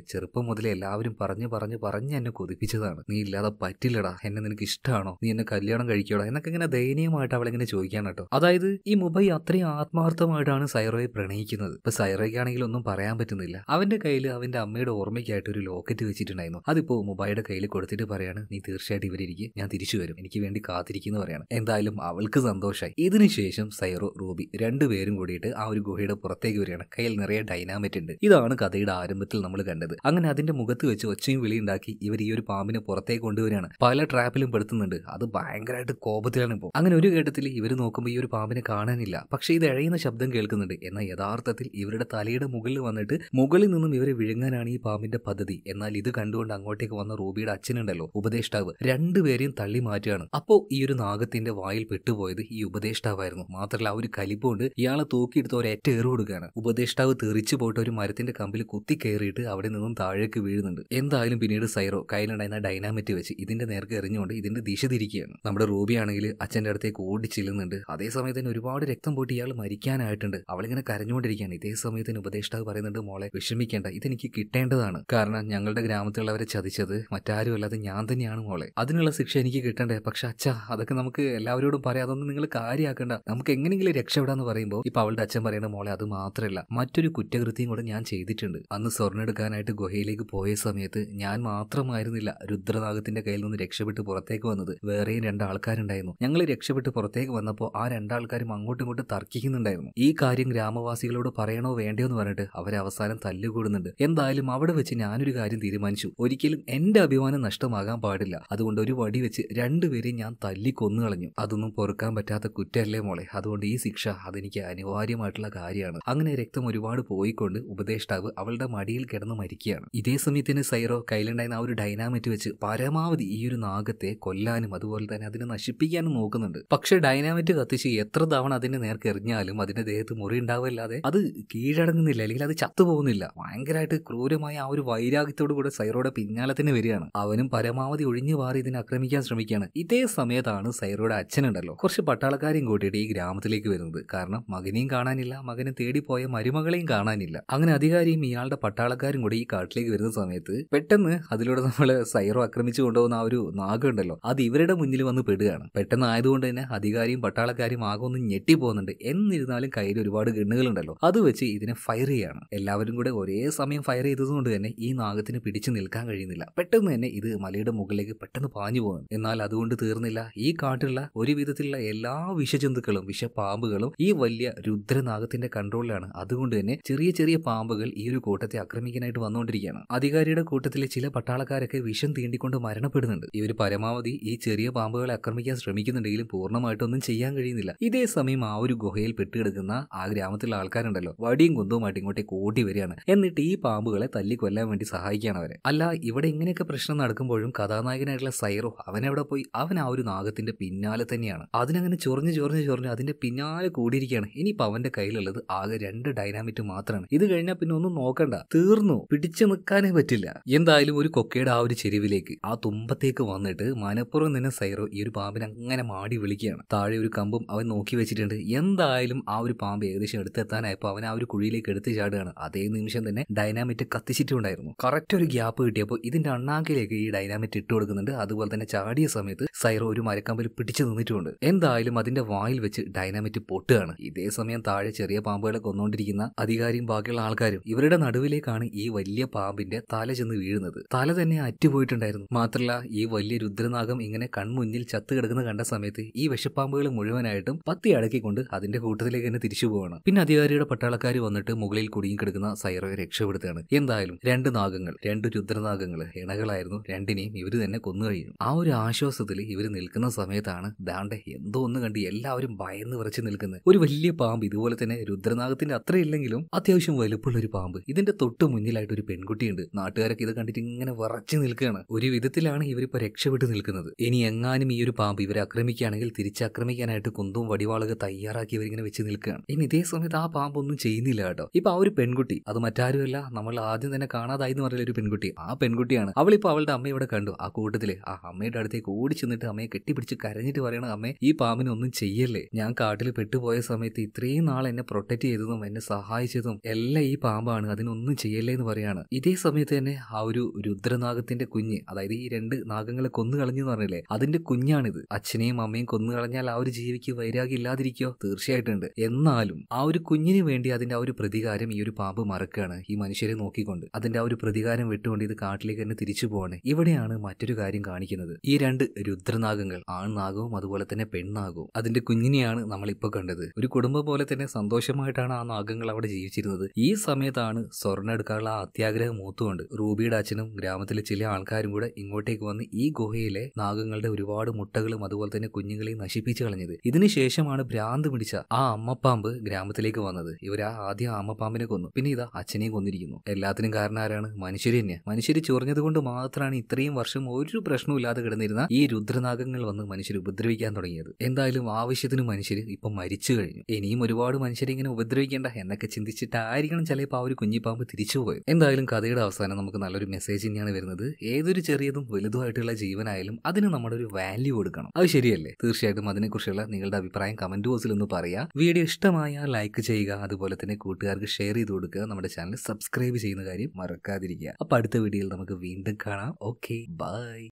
ചെറുപ്പം മുതലേ എല്ലാവരും പറഞ്ഞു പറഞ്ഞു പറഞ്ഞ് എന്നെ കൊതിപ്പിച്ചതാണ് നീ ഇല്ലാതെ പറ്റില്ലടാ എന്നെ നിനക്ക് ഇഷ്ടമാണോ നീ എന്നെ കല്യാണം കഴിക്കടാ എന്നൊക്കെ ഇങ്ങനെ ദയനീയമായിട്ട് അവളിങ്ങനെ ചോദിക്കാൻ കേട്ടോ അതായത് ഈ മുബൈ അത്രയും ആത്മാർത്ഥമായിട്ടാണ് സൈറോയെ പ്രണയിക്കുന്നത് ഇപ്പൊ സൈറോയ്ക്കാണെങ്കിൽ ഒന്നും പറയാൻ പറ്റുന്നില്ല അവന്റെ കയ്യിൽ അവന്റെ അമ്മയുടെ ഓർമ്മയ്ക്കായിട്ട് ഒരു ലോക്കറ്റ് വെച്ചിട്ടുണ്ടായിരുന്നു അതിപ്പോ മുബൈയുടെ കയ്യിൽ കൊടുത്തിട്ട് പറയാണ് നീ തീർച്ചയായിട്ടും ഇവരിക്കും ഞാൻ തിരിച്ചു വരും എനിക്ക് വേണ്ടി കാത്തിരിക്കുന്നു പറയാണ് എന്തായാലും അവൾക്ക് സന്തോഷം സന്തോഷമായി ഇതിനുശേഷം സൈറോ റൂബി രണ്ടുപേരും കൂടിയിട്ട് ആ ഒരു ഗുഹയുടെ പുറത്തേക്ക് വരികയാണ് കയ്യിൽ നിറയെ ഡൈനാമിറ്റ് ഉണ്ട് ഇതാണ് കഥയുടെ ആരംഭത്തിൽ നമ്മൾ കണ്ടത് അങ്ങനെ അതിന്റെ മുഖത്ത് വെച്ച് ഒച്ചയും വിളിയും ഉണ്ടാക്കി ഇവർ ഈ ഒരു പാമ്പിനെ പുറത്തേക്ക് കൊണ്ടുവരികയാണ് പല ട്രാപ്പിലും പെടുത്തുന്നുണ്ട് അത് ഭയങ്കരമായിട്ട് കോപത്തിലാണ് ഇപ്പോൾ അങ്ങനെ ഒരു ഘട്ടത്തിൽ ഇവർ നോക്കുമ്പോൾ ഈ ഒരു പാമ്പിനെ കാണാനില്ല പക്ഷേ ഇത് ഇഴയുന്ന ശബ്ദം കേൾക്കുന്നുണ്ട് എന്നാൽ യഥാർത്ഥത്തിൽ ഇവരുടെ തലയുടെ മുകളിൽ വന്നിട്ട് മുകളിൽ നിന്നും ഇവരെ വിഴുങ്ങാനാണ് ഈ പാമ്പിന്റെ പദ്ധതി എന്നാൽ ഇത് കണ്ടുകൊണ്ട് അങ്ങോട്ടേക്ക് വന്ന റൂബിയുടെ അച്ഛനുണ്ടല്ലോ ഉപദേഷ്ടാവ് രണ്ടുപേരെയും തള്ളി മാറ്റുകയാണ് അപ്പോൾ ഈ ഒരു നാഗത്തിന്റെ വായിൽ പെട്ടുപോയത് ഈ ഉപദേഷ്ടാവായിരുന്നു മാത്രമല്ല ആ ഒരു കലിപ്പുകൊണ്ട് ഇയാളെ തൂക്കിയെടുത്ത് ഏറ്റ ഏറ് കൊടുക്കുകയാണ് ഉപദേഷ്ടാവ് തെറിച്ചു പോയിട്ട് ഒരു മരത്തിന്റെ കമ്പിൽ കുത്തി കയറിയിട്ട് അവിടെ നിന്നും താഴേക്ക് വീഴുന്നുണ്ട് എന്തായാലും പിന്നീട് സൈറോ കയ്യിലുണ്ടായിരുന്ന ഡൈനാമിറ്റ് വെച്ച് ഇതിന്റെ നേർക്ക് എറിഞ്ഞുകൊണ്ട് ഇതിന്റെ ദിശ തിരിക്കുകയാണ് നമ്മുടെ റൂബി ആണെങ്കിൽ അച്ഛന്റെ അടുത്തേക്ക് ഓടി ചെല്ലുന്നുണ്ട് അതേ സമയത്ത് തന്നെ ഒരുപാട് രക്തം പോയിട്ട് ഇയാൾ മരിക്കാനായിട്ടുണ്ട് അവളിങ്ങനെ കരഞ്ഞുകൊണ്ടിരിക്കുകയാണ് ഇതേ സമയത്തിന് ഉപദേഷ്ടാവ് പറയുന്നുണ്ട് മോളെ വിഷമിക്കേണ്ട ഇതെനിക്ക് കിട്ടേണ്ടതാണ് കാരണം ഞങ്ങളുടെ ഗ്രാമത്തിലുള്ളവരെ ചതിച്ചത് മറ്റാരും അല്ലാതെ ഞാൻ തന്നെയാണ് മോളെ അതിനുള്ള ശിക്ഷ എനിക്ക് കിട്ടണ്ടേ പക്ഷെ അച്ഛാ അതൊക്കെ നമുക്ക് എല്ലാവരോടും പറയാം അതൊന്നും നിങ്ങൾ കാര്യമാക്കണ്ട നമുക്ക് എങ്ങനെയെങ്കിലും രക്ഷപ്പെടാന്ന് പറയുമ്പോൾ ഇപ്പൊ അവളുടെ അച്ഛൻ പറയുന്ന മോളെ അത് മാത്രമല്ല മറ്റൊരു കുറ്റകൃത്യം കൂടെ ഞാൻ ചെയ്തിട്ടുണ്ട് അന്ന് സ്വർണ്ണം എടുക്കാനായിട്ട് ഗുഹയിലേക്ക് പോയ സമയത്ത് ഞാൻ മാത്രമായിരുന്നില്ല രുദ്രനാഗത്തിന്റെ കയ്യിൽ നിന്ന് രക്ഷപ്പെട്ട് പുറത്തേക്ക് വന്നത് വേറെയും രണ്ടാൾക്കാരുണ്ടായിരുന്നു ഞങ്ങൾ രക്ഷപ്പെട്ട് പുറത്തേക്ക് വന്നപ്പോൾ ആ രണ്ടാൾക്കാരും അങ്ങോട്ടും ഇങ്ങോട്ടും തർക്കിക്കുന്നുണ്ടായിരുന്നു ഈ കാര്യം ഗ്രാമവാസികളോട് പറയണോ വേണ്ടോ എന്ന് പറഞ്ഞിട്ട് അവരെ അവസാനം തല്ലുകൂടുന്നുണ്ട് എന്തായാലും അവിടെ വെച്ച് ഞാനൊരു കാര്യം തീരുമാനിച്ചു ഒരിക്കലും എന്റെ അഭിമാനം നഷ്ടമാകാൻ പാടില്ല അതുകൊണ്ട് ഒരു വടി വെച്ച് രണ്ടുപേരെയും ഞാൻ തല്ലിക്കൊന്നു കളഞ്ഞു അതൊന്നും പൊറുക്കാൻ പറ്റാത്ത ചെയ്യാത്ത കുറ്റമല്ലേ മോളെ അതുകൊണ്ട് ഈ ശിക്ഷ അതെനിക്ക് അനിവാര്യമായിട്ടുള്ള കാര്യമാണ് അങ്ങനെ രക്തം ഒരുപാട് പോയിക്കൊണ്ട് ഉപദേഷ്ടാവ് അവളുടെ മടിയിൽ കിടന്ന് മരിക്കുകയാണ് ഇതേ സമയത്തിന് സൈറോ കയ്യിലുണ്ടായിരുന്ന ആ ഒരു ഡൈനാമിറ്റ് വെച്ച് പരമാവധി ഈ ഒരു നാഗത്തെ കൊല്ലാനും അതുപോലെ തന്നെ അതിനെ നശിപ്പിക്കാനും നോക്കുന്നുണ്ട് പക്ഷെ ഡൈനാമിറ്റ് കത്തിച്ച് എത്ര തവണ അതിന്റെ നേർക്ക് എറിഞ്ഞാലും അതിന്റെ ദേഹത്ത് മുറി ഉണ്ടാവില്ലാതെ അത് കീഴടങ്ങുന്നില്ല അല്ലെങ്കിൽ അത് ചത്തുപോകുന്നില്ല ഭയങ്കരമായിട്ട് ക്രൂരമായ ആ ഒരു വൈരാഗ്യത്തോടു കൂടെ സൈറോയുടെ പിന്നാലെ തന്നെ വരികയാണ് അവനും പരമാവധി ഒഴിഞ്ഞു മാറി ഇതിനെ ആക്രമിക്കാൻ ശ്രമിക്കുകയാണ് ഇതേ സമയത്താണ് സൈറോയുടെ അച്ഛനുണ്ടല്ലോ കുറച്ച് പട്ടാള പട്ടാളക്കാരെയും കൂട്ടിയിട്ട് ഈ ഗ്രാമത്തിലേക്ക് വരുന്നത് കാരണം മകനെയും കാണാനില്ല മകനെ തേടിപ്പോയ മരുമകളെയും കാണാനില്ല അങ്ങനെ അധികാരിയും ഇയാളുടെ പട്ടാളക്കാരും കൂടി ഈ കാട്ടിലേക്ക് വരുന്ന സമയത്ത് പെട്ടെന്ന് അതിലൂടെ നമ്മൾ സൈറോ ആക്രമിച്ചു കൊണ്ടുപോകുന്ന ആ ഒരു നാഗമുണ്ടല്ലോ അത് ഇവരുടെ മുന്നിൽ വന്ന് പെടുകയാണ് പെട്ടെന്ന് ആയതുകൊണ്ട് തന്നെ അധികാരിയും പട്ടാളക്കാരും ആകെ ഒന്ന് ഞെട്ടിപ്പോകുന്നുണ്ട് എന്നിരുന്നാലും കയ്യിൽ ഒരുപാട് ഗണ്ണുകളുണ്ടല്ലോ അത് വെച്ച് ഇതിനെ ഫയർ ചെയ്യാണ് എല്ലാവരും കൂടെ ഒരേ സമയം ഫയർ ചെയ്തതുകൊണ്ട് തന്നെ ഈ നാഗത്തിന് പിടിച്ചു നിൽക്കാൻ കഴിയുന്നില്ല പെട്ടെന്ന് തന്നെ ഇത് മലയുടെ മുകളിലേക്ക് പെട്ടെന്ന് പാഞ്ഞു പോകുന്നു എന്നാൽ അതുകൊണ്ട് തീർന്നില്ല ഈ കാട്ടിലുള്ള ഒരു വിധത്തിലുള്ള എല്ലാ വിഷജന്തുക്കളും വിഷപാമ്പുകളും ഈ വലിയ രുദ്രനാഗത്തിന്റെ കൺട്രോളിലാണ് അതുകൊണ്ട് തന്നെ ചെറിയ ചെറിയ പാമ്പുകൾ ഈ ഒരു കൂട്ടത്തെ ആക്രമിക്കാനായിട്ട് വന്നുകൊണ്ടിരിക്കുകയാണ് അധികാരിയുടെ കൂട്ടത്തിലെ ചില പട്ടാളക്കാരൊക്കെ വിഷം തീണ്ടിക്കൊണ്ട് മരണപ്പെടുന്നുണ്ട് ഇവർ പരമാവധി ഈ ചെറിയ പാമ്പുകളെ ആക്രമിക്കാൻ ശ്രമിക്കുന്നുണ്ടെങ്കിലും പൂർണ്ണമായിട്ടൊന്നും ചെയ്യാൻ കഴിയുന്നില്ല ഇതേ സമയം ആ ഒരു ഗുഹയിൽ പെട്ടുകിടക്കുന്ന ആ ഗ്രാമത്തിലുള്ള ആൾക്കാരുണ്ടല്ലോ വടിയും കുന്തവുമായിട്ട് ഇങ്ങോട്ടേക്ക് ഓടി വരികയാണ് എന്നിട്ട് ഈ പാമ്പുകളെ തല്ലി കൊല്ലാൻ വേണ്ടി സഹായിക്കുകയാണ് അവരെ അല്ല ഇവിടെ ഇങ്ങനെയൊക്കെ പ്രശ്നം നടക്കുമ്പോഴും കഥാനായകനായിട്ടുള്ള സൈറോ അവനെവിടെ പോയി അവൻ ആ ഒരു നാഗത്തിന്റെ പിന്നാലെ തന്നെയാണ് അതിനങ്ങനെ ചൊറിഞ്ഞ് ചൊറിഞ്ഞ് ചൊറിഞ്ഞ് അതിൻ്റെ പിന്നാലെ കൂടിയിരിക്കുകയാണ് ഇനിയിപ്പോൾ അവൻ്റെ കയ്യിലുള്ളത് ആകെ രണ്ട് ഡൈനാമിറ്റ് മാത്രമാണ് ഇത് കഴിഞ്ഞാൽ പിന്നെ ഒന്നും നോക്കണ്ട തീർന്നു പിടിച്ചു നിൽക്കാനേ പറ്റില്ല എന്തായാലും ഒരു കൊക്കയുടെ ആ ഒരു ചെരുവിലേക്ക് ആ തുമ്പത്തേക്ക് വന്നിട്ട് മനപ്പുറം നിന്നെ സൈറോ ഈ ഒരു പാമ്പിനെ അങ്ങനെ മാടി വിളിക്കുകയാണ് താഴെ ഒരു കമ്പും അവൻ നോക്കി വെച്ചിട്ടുണ്ട് എന്തായാലും ആ ഒരു പാമ്പ് ഏകദേശം എടുത്തെത്താനായപ്പോൾ അവൻ ആ ഒരു കുഴിയിലേക്ക് എടുത്ത് ചാടുകയാണ് അതേ നിമിഷം തന്നെ ഡൈനാമിറ്റ് കത്തിച്ചിട്ടുണ്ടായിരുന്നു കറക്റ്റ് ഒരു ഗ്യാപ്പ് കിട്ടിയപ്പോൾ ഇതിന്റെ അണ്ണാക്കിലേക്ക് ഈ ഡൈനാമിറ്റ് ഇട്ട് കൊടുക്കുന്നുണ്ട് അതുപോലെ തന്നെ ചാടിയ സമയത്ത് സൈറോ ഒരു മരക്കമ്പിൽ പിടിച്ചു നിന്നിട്ടുണ്ട് എന്തായാലും ആണെങ്കിലും അതിന്റെ വായിൽ വെച്ച് ഡൈനാമിറ്റ് പൊട്ടുകയാണ് ഇതേ സമയം താഴെ ചെറിയ പാമ്പുകളെ കൊന്നുകൊണ്ടിരിക്കുന്ന അധികാരിയും ബാക്കിയുള്ള ആൾക്കാരും ഇവരുടെ നടുവിലേക്കാണ് ഈ വലിയ പാമ്പിന്റെ തല ചെന്ന് വീഴുന്നത് തല തന്നെ അറ്റുപോയിട്ടുണ്ടായിരുന്നു മാത്രമല്ല ഈ വലിയ രുദ്രനാഗം ഇങ്ങനെ കൺമുന്നിൽ ചത്തു കിടക്കുന്ന കണ്ട സമയത്ത് ഈ വിഷപ്പാമ്പുകൾ മുഴുവനായിട്ടും പത്തി അടക്കിക്കൊണ്ട് അതിന്റെ കൂട്ടത്തിലേക്ക് തന്നെ തിരിച്ചു പോവാണ് പിന്നെ അധികാരിയുടെ പട്ടാളക്കാർ വന്നിട്ട് മുകളിൽ കുടുങ്ങി കിടക്കുന്ന സൈറോയെ രക്ഷപ്പെടുത്തുകയാണ് എന്തായാലും രണ്ട് നാഗങ്ങൾ രണ്ട് രുദ്രനാഗങ്ങൾ ഇണകളായിരുന്നു രണ്ടിനെയും ഇവർ തന്നെ കൊന്നു കഴിഞ്ഞു ആ ഒരു ആശ്വാസത്തിൽ ഇവർ നിൽക്കുന്ന സമയത്താണ് ദാണ്ടെ എന്തോ ഒന്ന് കണ്ട് എല്ലാവരും ഭയന്ന് വിറച്ച് നിൽക്കുന്നത് ഒരു വലിയ പാമ്പ് ഇതുപോലെ തന്നെ രുദ്രനാഗത്തിന്റെ അത്രയില്ലെങ്കിലും അത്യാവശ്യം വലുപ്പമുള്ള ഒരു പാമ്പ് ഇതിന്റെ തൊട്ട് മുന്നിലായിട്ട് ഒരു പെൺകുട്ടിയുണ്ട് നാട്ടുകാരൊക്കെ ഇത് കണ്ടിട്ട് ഇങ്ങനെ വിറച്ച് നിൽക്കുകയാണ് ഒരു വിധത്തിലാണ് ഇവരിപ്പോ രക്ഷപ്പെട്ട് നിൽക്കുന്നത് ഇനി എങ്ങാനും ഈ ഒരു പാമ്പ് ഇവരെ ആക്രമിക്കുകയാണെങ്കിൽ തിരിച്ചാക്രമിക്കാനായിട്ട് കുന്തവും വടിവാളൊക്കെ തയ്യാറാക്കി ഇവരിങ്ങനെ വെച്ച് നിൽക്കുകയാണ് ഇനി ഇതേ സമയത്ത് ആ പാമ്പൊന്നും ചെയ്യുന്നില്ല കേട്ടോ ഇപ്പൊ ആ ഒരു പെൺകുട്ടി അത് മറ്റാരുമല്ല നമ്മൾ ആദ്യം തന്നെ കാണാതായി എന്ന് പറയുന്ന ഒരു പെൺകുട്ടി ആ പെൺകുട്ടിയാണ് അവളിപ്പോ അവളുടെ അമ്മ ഇവിടെ കണ്ടു ആ കൂട്ടത്തില് ആ അമ്മയുടെ അടുത്തേക്ക് ഓടി ചെന്നിട്ട് അമ്മയെ കെട്ടിപ്പിടിച്ച് കരഞ്ഞിട്ട് പറയണ അമ്മ ഈ പാമ്പിന് ഒന്നും ചെയ്യല്ലേ ഞാൻ കാട്ടിൽ പെട്ടുപോയ സമയത്ത് ഇത്രയും നാൾ എന്നെ പ്രൊട്ടക്ട് ചെയ്തതും എന്നെ സഹായിച്ചതും എല്ലാം ഈ പാമ്പാണ് അതിനൊന്നും ചെയ്യല്ലേ എന്ന് പറയാണ് ഇതേ സമയത്ത് തന്നെ ആ ഒരു രുദ്രനാഗത്തിന്റെ കുഞ്ഞ് അതായത് ഈ രണ്ട് നാഗങ്ങളെ കൊന്നു കളഞ്ഞു എന്ന് പറഞ്ഞില്ലേ അതിന്റെ കുഞ്ഞാണിത് അച്ഛനെയും അമ്മയും കൊന്നു കളഞ്ഞാൽ ആ ഒരു ജീവിക്ക് വൈരാഗ്യം ഇല്ലാതിരിക്കോ തീർച്ചയായിട്ടുണ്ട് എന്നാലും ആ ഒരു കുഞ്ഞിന് വേണ്ടി അതിന്റെ ആ ഒരു പ്രതികാരം ഈ ഒരു പാമ്പ് മറക്കുകയാണ് ഈ മനുഷ്യരെ നോക്കിക്കൊണ്ട് അതിന്റെ ആ ഒരു പ്രതികാരം വിട്ടുകൊണ്ട് ഇത് കാട്ടിലേക്ക് തന്നെ തിരിച്ചു പോവാണ് ഇവിടെയാണ് മറ്റൊരു കാര്യം കാണിക്കുന്നത് ഈ രണ്ട് രുദ്രനാഗങ്ങൾ ആൺനാഗവും അതുപോലെ തന്നെ പെണ്ണാകും പോകും അതിന്റെ കുഞ്ഞിനെയാണ് നമ്മളിപ്പോൾ കണ്ടത് ഒരു കുടുംബം പോലെ തന്നെ സന്തോഷമായിട്ടാണ് ആ നാഗങ്ങൾ അവിടെ ജീവിച്ചിരുന്നത് ഈ സമയത്താണ് സ്വർണ്ണം എടുക്കാനുള്ള അത്യാഗ്രഹം മൂത്തുകൊണ്ട് റൂബിയുടെ അച്ഛനും ഗ്രാമത്തിലെ ചില ആൾക്കാരും കൂടെ ഇങ്ങോട്ടേക്ക് വന്ന് ഈ ഗുഹയിലെ നാഗങ്ങളുടെ ഒരുപാട് മുട്ടകളും അതുപോലെ തന്നെ കുഞ്ഞുങ്ങളെയും നശിപ്പിച്ചു കളഞ്ഞത് ഇതിനുശേഷമാണ് ഭ്രാന്ത് പിടിച്ച ആ അമ്മപ്പാമ്പ് ഗ്രാമത്തിലേക്ക് വന്നത് ഇവർ ആ ആദ്യം അമ്മപ്പാമ്പിനെ കൊന്നു പിന്നെ ഇതാ അച്ഛനെയും കൊന്നിരിക്കുന്നു എല്ലാത്തിനും കാരണം ആരാണ് മനുഷ്യർ തന്നെ മനുഷ്യർ ചൊറിഞ്ഞത് കൊണ്ട് മാത്രമാണ് ഇത്രയും വർഷം ഒരു പ്രശ്നവും ഇല്ലാതെ കിടന്നിരുന്ന ഈ രുദ്രനാഗങ്ങൾ വന്ന് മനുഷ്യർ ഉപദ്രവിക്കാൻ തുടങ്ങിയത് എന്തായാലും എന്തായാലും ആവശ്യത്തിന് മനുഷ്യർ ഇപ്പം മരിച്ചു കഴിഞ്ഞു ഇനിയും ഒരുപാട് മനുഷ്യരിങ്ങനെ ഉപദ്രവിക്കേണ്ട എന്നൊക്കെ ചിന്തിച്ചിട്ടായിരിക്കണം ചിലപ്പോൾ ആ ഒരു കുഞ്ഞിപ്പാമ്പ് തിരിച്ചു പോയത് എന്തായാലും കഥയുടെ അവസാനം നമുക്ക് നല്ലൊരു മെസ്സേജ് തന്നെയാണ് വരുന്നത് ഏതൊരു ചെറിയതും വലുതുമായിട്ടുള്ള ജീവനായാലും അതിന് നമ്മുടെ ഒരു വാല്യൂ കൊടുക്കണം അത് ശരിയല്ലേ തീർച്ചയായിട്ടും അതിനെക്കുറിച്ചുള്ള നിങ്ങളുടെ അഭിപ്രായം കമന്റ് ബോക്സിൽ ഒന്ന് പറയുക വീഡിയോ ഇഷ്ടമായ ലൈക്ക് ചെയ്യുക അതുപോലെ തന്നെ കൂട്ടുകാർക്ക് ഷെയർ ചെയ്ത് കൊടുക്കുക നമ്മുടെ ചാനൽ സബ്സ്ക്രൈബ് ചെയ്യുന്ന കാര്യം മറക്കാതിരിക്കുക അപ്പോൾ അടുത്ത വീഡിയോയിൽ നമുക്ക് വീണ്ടും കാണാം ഓക്കെ ബൈ